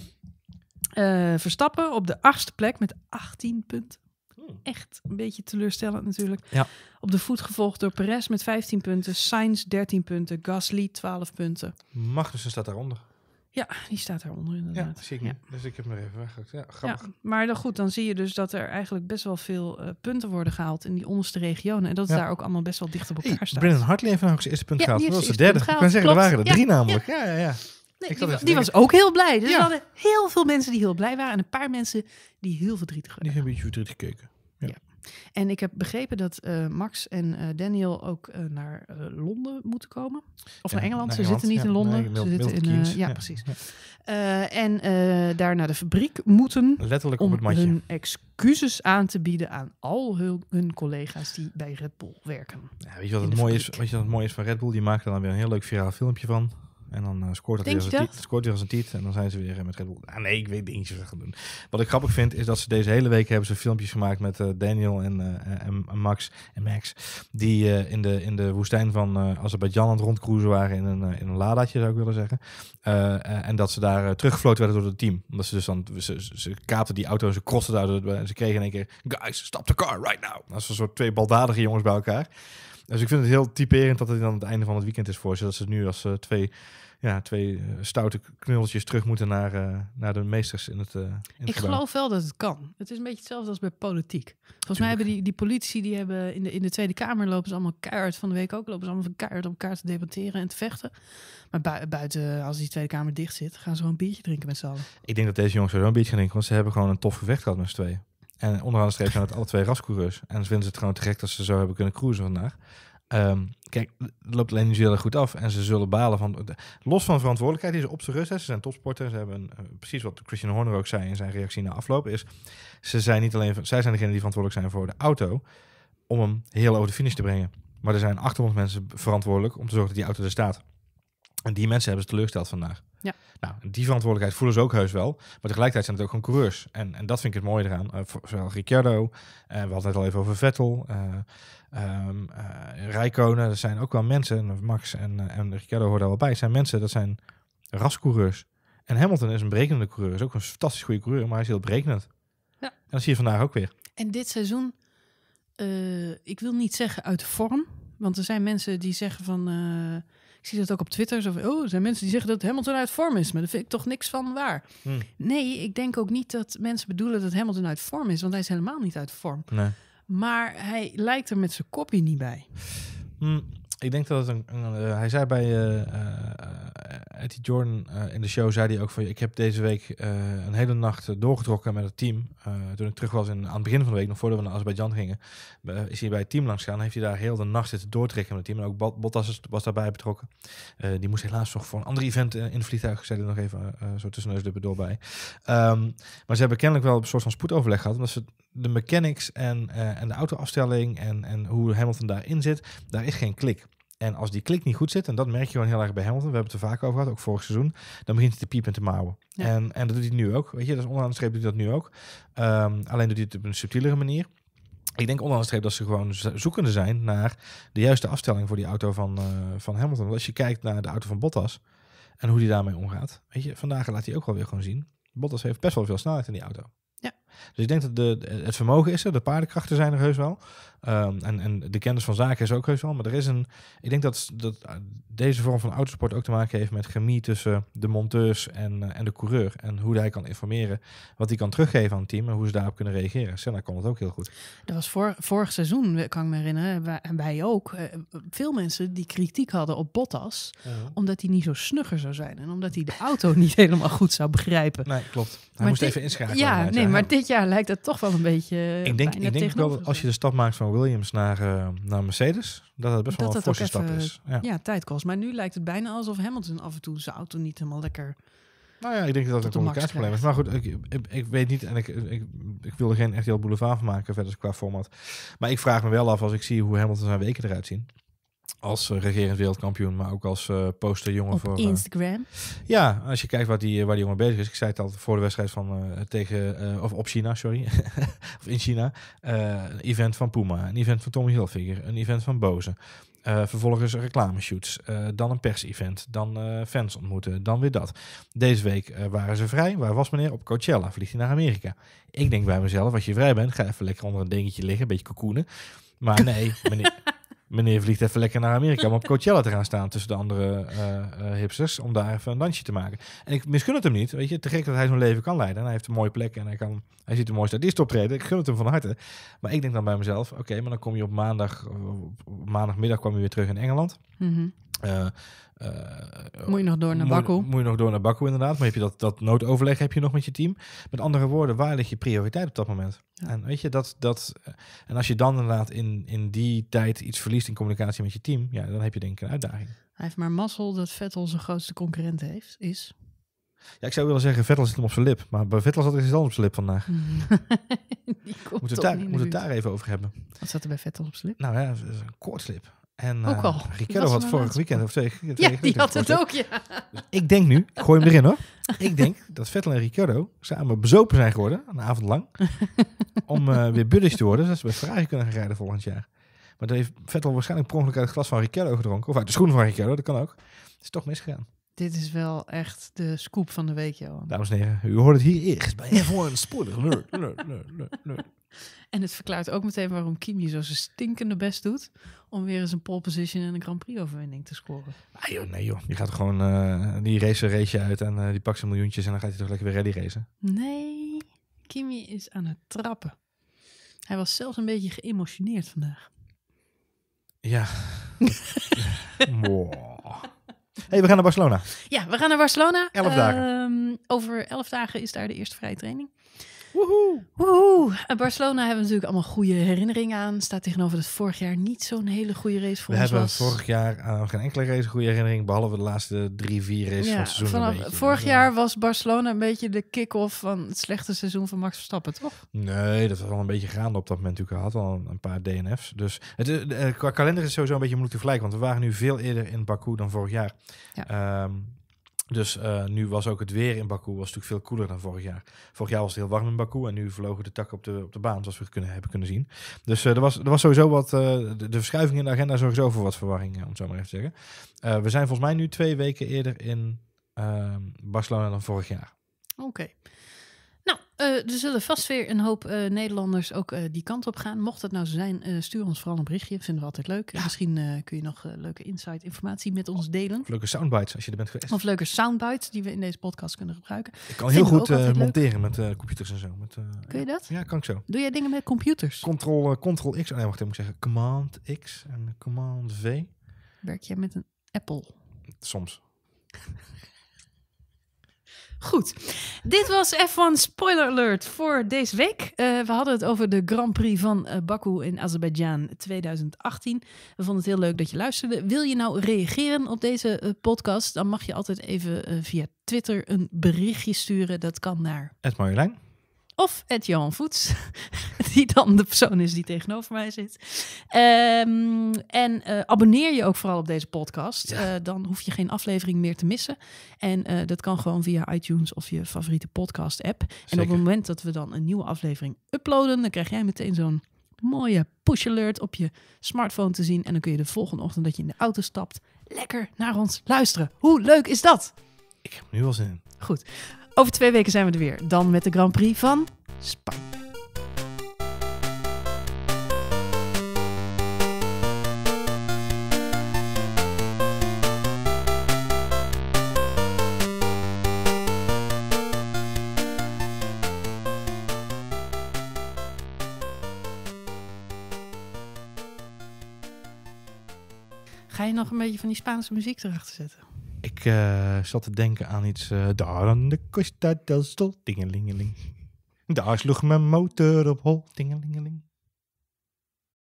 Eh, Verstappen op de achtste plek met 18 punten. Hmm. Echt een beetje teleurstellend natuurlijk. Ja. Op de voet gevolgd door Perez met 15 punten, Sainz 13 punten, Gasly 12 punten. Magnussen staat daaronder. Ja, die staat daaronder inderdaad. Ja, zie ik Dus ik heb hem even weg. Ja, grappig. Ja, maar dan goed, dan zie je dus dat er eigenlijk best wel veel eh, punten worden gehaald in die onderste regionen. En dat is daar ook allemaal best wel dicht op elkaar hey, staat. een Hartley heeft van ook zijn eerste punt gehaald. Dat was de derde. Ik kan zeggen, er waren er drie namelijk. Ja, ja, ja die, was ook heel blij. Dus ja. we hadden heel veel mensen die heel blij waren en een paar mensen die heel verdrietig waren. Die hebben beetje verdrietig gekeken. Ja. En ik heb begrepen dat eh, Max en eh, Daniel ook eh, naar Londen moeten komen. Of naar Engeland. ze zitten niet in Londen. ze zitten in, ja, precies. en daar naar de fabriek moeten. Letterlijk om op het matje. hun excuses aan te bieden aan al hun, collega's die bij Red Bull werken. weet, je wat het mooie is, weet je wat het mooie is van Red Bull? Die maken er dan weer een heel leuk virale filmpje van. En dan eh, scoort, hij als een tit, scoort als een tiet. En dan zijn ze weer eh, met Red Ah, nee, ik weet dingetjes wat gaan doen. Wat ik grappig vind, is dat ze deze hele week hebben ze filmpjes gemaakt met eh, Daniel en, en, en, Max en Max. Die in, de, in de woestijn van Azerbeidzjan aan het rondcruisen waren in een, in een ladaatje, zou ik willen zeggen. en dat ze daar teruggefloten werden door het team. Omdat ze dus dan, ze, ze, kaapten die auto, ze crossen daar. En ze kregen in één keer, guys, stop the car right now. Dat was een soort twee baldadige jongens bij elkaar. Dus ik vind het heel typerend dat het dan het einde van het weekend is voor ze. Dat ze nu als eh, twee, ja, twee eh, stoute knulletjes terug moeten naar, eh, naar de meesters in het. In het ik geloof wel dat het kan. Het is een beetje hetzelfde als bij politiek. Volgens mij hebben die, die politici die hebben in de, in de Tweede Kamer lopen ze allemaal keihard van de week ook. Lopen ze allemaal van keihard op elkaar te debatteren en te vechten. Maar buiten, als die Tweede Kamer dicht zit, gaan ze gewoon een biertje drinken met z'n allen. Ik denk dat deze jongens wel een biertje drinken, want ze hebben gewoon een tof gevecht gehad met z'n tweeën. En onderaan de streep zijn het alle twee rascoureurs. En ze vinden ze het gewoon gek dat ze zo hebben kunnen cruisen vandaag. Ehm, kijk, het loopt alleen niet heel goed af. En ze zullen balen van... Los van verantwoordelijkheid die ze op zijn rust hebben. Ze zijn topsporters. Ze hebben eh, precies wat Christian Horner ook zei in zijn reactie na afloop. Is ze zijn niet alleen... Zij zijn degene die verantwoordelijk zijn voor de auto. Om hem heel over de finish te brengen. Maar er zijn 800 mensen verantwoordelijk om te zorgen dat die auto er staat. En die mensen hebben ze teleurgesteld vandaag. Ja. Nou, die verantwoordelijkheid voelen ze ook heus wel. Maar tegelijkertijd zijn het ook gewoon coureurs. En, en dat vind ik het mooie eraan. Uh, voor, zowel Ricciardo, uh, we hadden het al even over Vettel, uh, Rijkonen. Dat zijn ook wel mensen, Max en, en Ricciardo hoorden wel bij. zijn mensen, dat zijn rascoureurs. En Hamilton is een berekenende coureur. Is ook een fantastisch goede coureur, maar hij is heel brekend. Ja. En dat zie je vandaag ook weer. En dit seizoen, ik wil niet zeggen uit vorm. Want er zijn mensen die zeggen van... Ik zie dat ook op Twitter. Zo van, oh, er zijn mensen die zeggen dat Hamilton uit vorm is. Maar daar vind ik toch niks van waar. Hm. Nee, ik denk ook niet dat mensen bedoelen dat Hamilton uit vorm is. Want hij is helemaal niet uit vorm. Nee. Maar hij lijkt er met zijn kopie niet bij. Hm. ik denk dat het een, eh, hij zei bij eh, eh, Eddie Jordan eh, in de show zei hij ook van... ik heb deze week eh, een hele nacht doorgetrokken met het team. Eh, toen ik terug was in, aan het begin van de week, nog voordat we naar Azerbeidzjan gingen... is hij bij het team langs gegaan. Heeft hij daar heel de nacht zitten doortrekken met het team. En ook Bottas was daarbij betrokken. die moest helaas nog voor een ander event in het vliegtuig. Zei nog even zo tussen neuslippen doorbij. Um, ehm, maar ze hebben kennelijk wel een soort van spoedoverleg gehad. Omdat ze de mechanics en, en de autoafstelling en, en hoe Hamilton daarin zit... daar is geen klik. En als die klik niet goed zit, en dat merk je gewoon heel erg bij Hamilton, we hebben het er vaak over gehad, ook vorig seizoen, dan begint hij te piepen en te mouwen. En, en dat doet hij nu ook. Weet je, is onderaan de streep dat nu ook. Ehm, alleen doet hij het op een subtielere manier. Ik denk onderaan de streep dat ze gewoon zoekende zijn naar de juiste afstelling voor die auto van, uh, van Hamilton. Want als je kijkt naar de auto van Bottas en hoe die daarmee omgaat, weet je, vandaag laat hij ook wel weer gewoon zien. Bottas heeft best wel veel snelheid in die auto. Ja. Dus ik denk dat de, het vermogen is er, de paardenkrachten zijn er heus wel. Ehm, en, en de kennis van zaken is ook heel wel. Maar er is een. Ik denk dat, dat eh, deze vorm van autosport ook te maken heeft met chemie tussen de monteurs en, eh, en de coureur. En hoe hij kan informeren, wat hij kan teruggeven aan het team en hoe ze daarop kunnen reageren. Senna kon dat ook heel goed. Dat was vorig seizoen, kan ik me herinneren, en wij ook. Eh, veel mensen die kritiek hadden op Bottas, omdat hij niet zo snugger zou zijn. En omdat hij de auto [LAUGHS] niet helemaal goed zou begrijpen. Nee, klopt. Hij moest even inschakelen. Ja, nee, maar dit jaar lijkt dat toch wel een beetje. Ik denk, ik denk wel dat als je de stap maakt van Williams naar, eh, naar Mercedes. Dat dat best wel een forse stap is. Ja. ja. tijd kost. Maar nu lijkt het bijna alsof Hamilton af en toe zijn auto niet helemaal lekker... Nou ja, ik denk dat het een communicatieprobleem is. Maar goed, ik, ik, weet niet en ik, ik, ik wil er geen echt heel boulevard van maken verder qua format. Maar ik vraag me wel af als ik zie hoe Hamilton zijn weken eruit zien. Als eh, regerend wereldkampioen, maar ook als eh, posterjongen voor... Eh, Instagram. ja, als je kijkt waar die, waar die jongen bezig is. Ik zei het al voor de wedstrijd van tegen... of op China, sorry. [LAUGHS] of in China. een event van Puma. Een event van Tommy Hilfiger. Een event van Boze. Uh, vervolgens reclameshoots. Uh, dan een persevent. Dan fans ontmoeten. Dan weer dat. Deze week waren ze vrij. Waar was meneer? Op Coachella. Vliegt hij naar Amerika. Ik denk bij mezelf, als je vrij bent, ga even lekker onder een dingetje liggen. Een beetje cocoenen. Maar nee, meneer... [LAUGHS] meneer vliegt even lekker naar Amerika om op Coachella te gaan staan tussen de andere uh, hipsters om daar even een dansje te maken. En ik misgun het hem niet, weet je, te gek dat hij zo'n leven kan leiden. En hij heeft een mooie plek en hij, kan, hij ziet de mooie is optreden. Ik gun het hem van harte. Maar ik denk dan bij mezelf, oké, maar dan kom je op maandag, eh, maandagmiddag kwam je weer terug in Engeland. Mhm. Eh, moet je nog door naar Baku? Moet, je nog door naar bakko, inderdaad. Maar heb je dat, dat noodoverleg heb je nog met je team. Met andere woorden, waar ligt je prioriteit op dat moment? En weet je, dat, dat. Eh, en als je dan inderdaad in, in die tijd iets verliest in communicatie met je team, ja, dan heb je denk ik een uitdaging. Hij heeft maar mazzel dat Vettel zijn grootste concurrent heeft, is. Ja, ik zou willen zeggen, Vettel zit hem op zijn lip. Maar bij Vettel zat er iets anders op zijn lip vandaag. [LAUGHS] moeten we het daar, daar even over hebben. Wat zat er bij Vettel op zijn lip? Nou ja, een koortslip. En, ook eh, Ricardo had vorig weekend of twee, Ja, die had het ook, ja. ik denk nu, ik gooi hem erin hoor. Ik denk [LAUGHS] dat Vettel en Riccardo samen bezopen zijn geworden, een avond lang. [LAUGHS] om eh, weer buddies te worden, zodat ze bij vragen kunnen gaan rijden volgend jaar. Maar dan heeft Vettel waarschijnlijk per ongeluk uit het glas van Riccardo gedronken. Of uit de schoenen van Riccardo, dat kan ook. Het is toch misgegaan. Dit is wel echt de scoop van de week, joh. Dames en heren, u hoort het hier eerst bij f een Spoiler [LAUGHS] En het verklaart ook meteen waarom Kimi zo zijn stinkende best doet. om weer eens een pole position en een Grand Prix-overwinning te scoren. Ah, joh, nee, joh. Die gaat gewoon. Eh, die race een raceje uit en eh, die pakt zijn miljoentjes. en dan gaat hij toch lekker weer ready racen. Nee, Kimi is aan het trappen. Hij was zelfs een beetje geëmotioneerd vandaag. Ja. [LAUGHS] hey, we gaan naar Barcelona. Ja, we gaan naar Barcelona. Elf dagen. Ehm, over elf dagen is daar de eerste vrije training. Woehoe. Woehoe. En Barcelona hebben natuurlijk allemaal goede herinneringen aan. Staat tegenover dat vorig jaar niet zo'n hele goede race voor we hebben vorig jaar eh, geen enkele race goede herinnering, behalve de laatste drie, vier races ja, van het seizoen. vorig jaar was Barcelona een beetje de kick-off van het slechte seizoen van Max Verstappen, toch? Nee, dat was al een beetje gaande op dat moment. Natuurlijk al een, paar DNF's. Dus het, eh, eh, qua kalender is sowieso een beetje moeilijk te vergelijken, want we waren nu veel eerder in Baku dan vorig jaar. Ehm, dus eh, nu was ook het weer in Baku was natuurlijk veel koeler dan vorig jaar. Vorig jaar was het heel warm in Baku en nu vlogen de takken op de, op de baan, zoals we kunnen, hebben kunnen zien. Dus uh, er, was, er was sowieso wat. Eh, de, verschuiving in de agenda sowieso voor wat verwarring, om het zo maar even te zeggen. we zijn volgens mij nu twee weken eerder in ehm, Barcelona dan vorig jaar. Oké. Eh, er zullen vast weer een hoop eh, Nederlanders ook eh, die kant op gaan. Mocht dat nou zijn, stuur ons vooral een berichtje. Vinden we altijd leuk. Misschien kun je nog leuke insight-informatie met ons delen. Of leuke soundbites als je er bent geweest. Of leuke soundbites die we in deze podcast kunnen gebruiken. Ik kan heel goed monteren met computers en zo. Met, kun je dat? Ja, kan ik zo. Doe jij dingen met computers? Control, control X. Oh, nee, wacht, ik zeggen Command X en Command V. Werk jij met een Apple? Soms. [LAUGHS] Goed. Dit was F1 Spoiler Alert voor deze week. Eh, we hadden het over de Grand Prix van eh, Baku in Azerbeidzjan 2018. We vonden het heel leuk dat je luisterde. Wil je nou reageren op deze eh, podcast? Dan mag je altijd even via Twitter een berichtje sturen. Dat kan naar... Het Marjolein. Of het Johan Voets, [LAUGHS] die dan de persoon is die tegenover mij zit. Ehm, en eh, abonneer je ook vooral op deze podcast. Eh, dan hoef je geen aflevering meer te missen. En eh, dat kan gewoon via iTunes of je favoriete podcast app. En op het moment dat we dan een nieuwe aflevering uploaden, dan krijg jij meteen zo'n mooie push alert op je smartphone te zien. En dan kun je de volgende ochtend dat je in de auto stapt, lekker naar ons luisteren. Hoe leuk is dat? Ik heb nu al zin in. Goed. Over twee weken zijn we er weer. Dan met de Grand Prix van Spanje. Ga je nog een beetje van die Spaanse muziek erachter zetten? Ik eh, zat te denken aan iets. Eh, daar aan de Costa del Sol, dingelingeling. Daar sloeg mijn motor op hol, dingelingeling.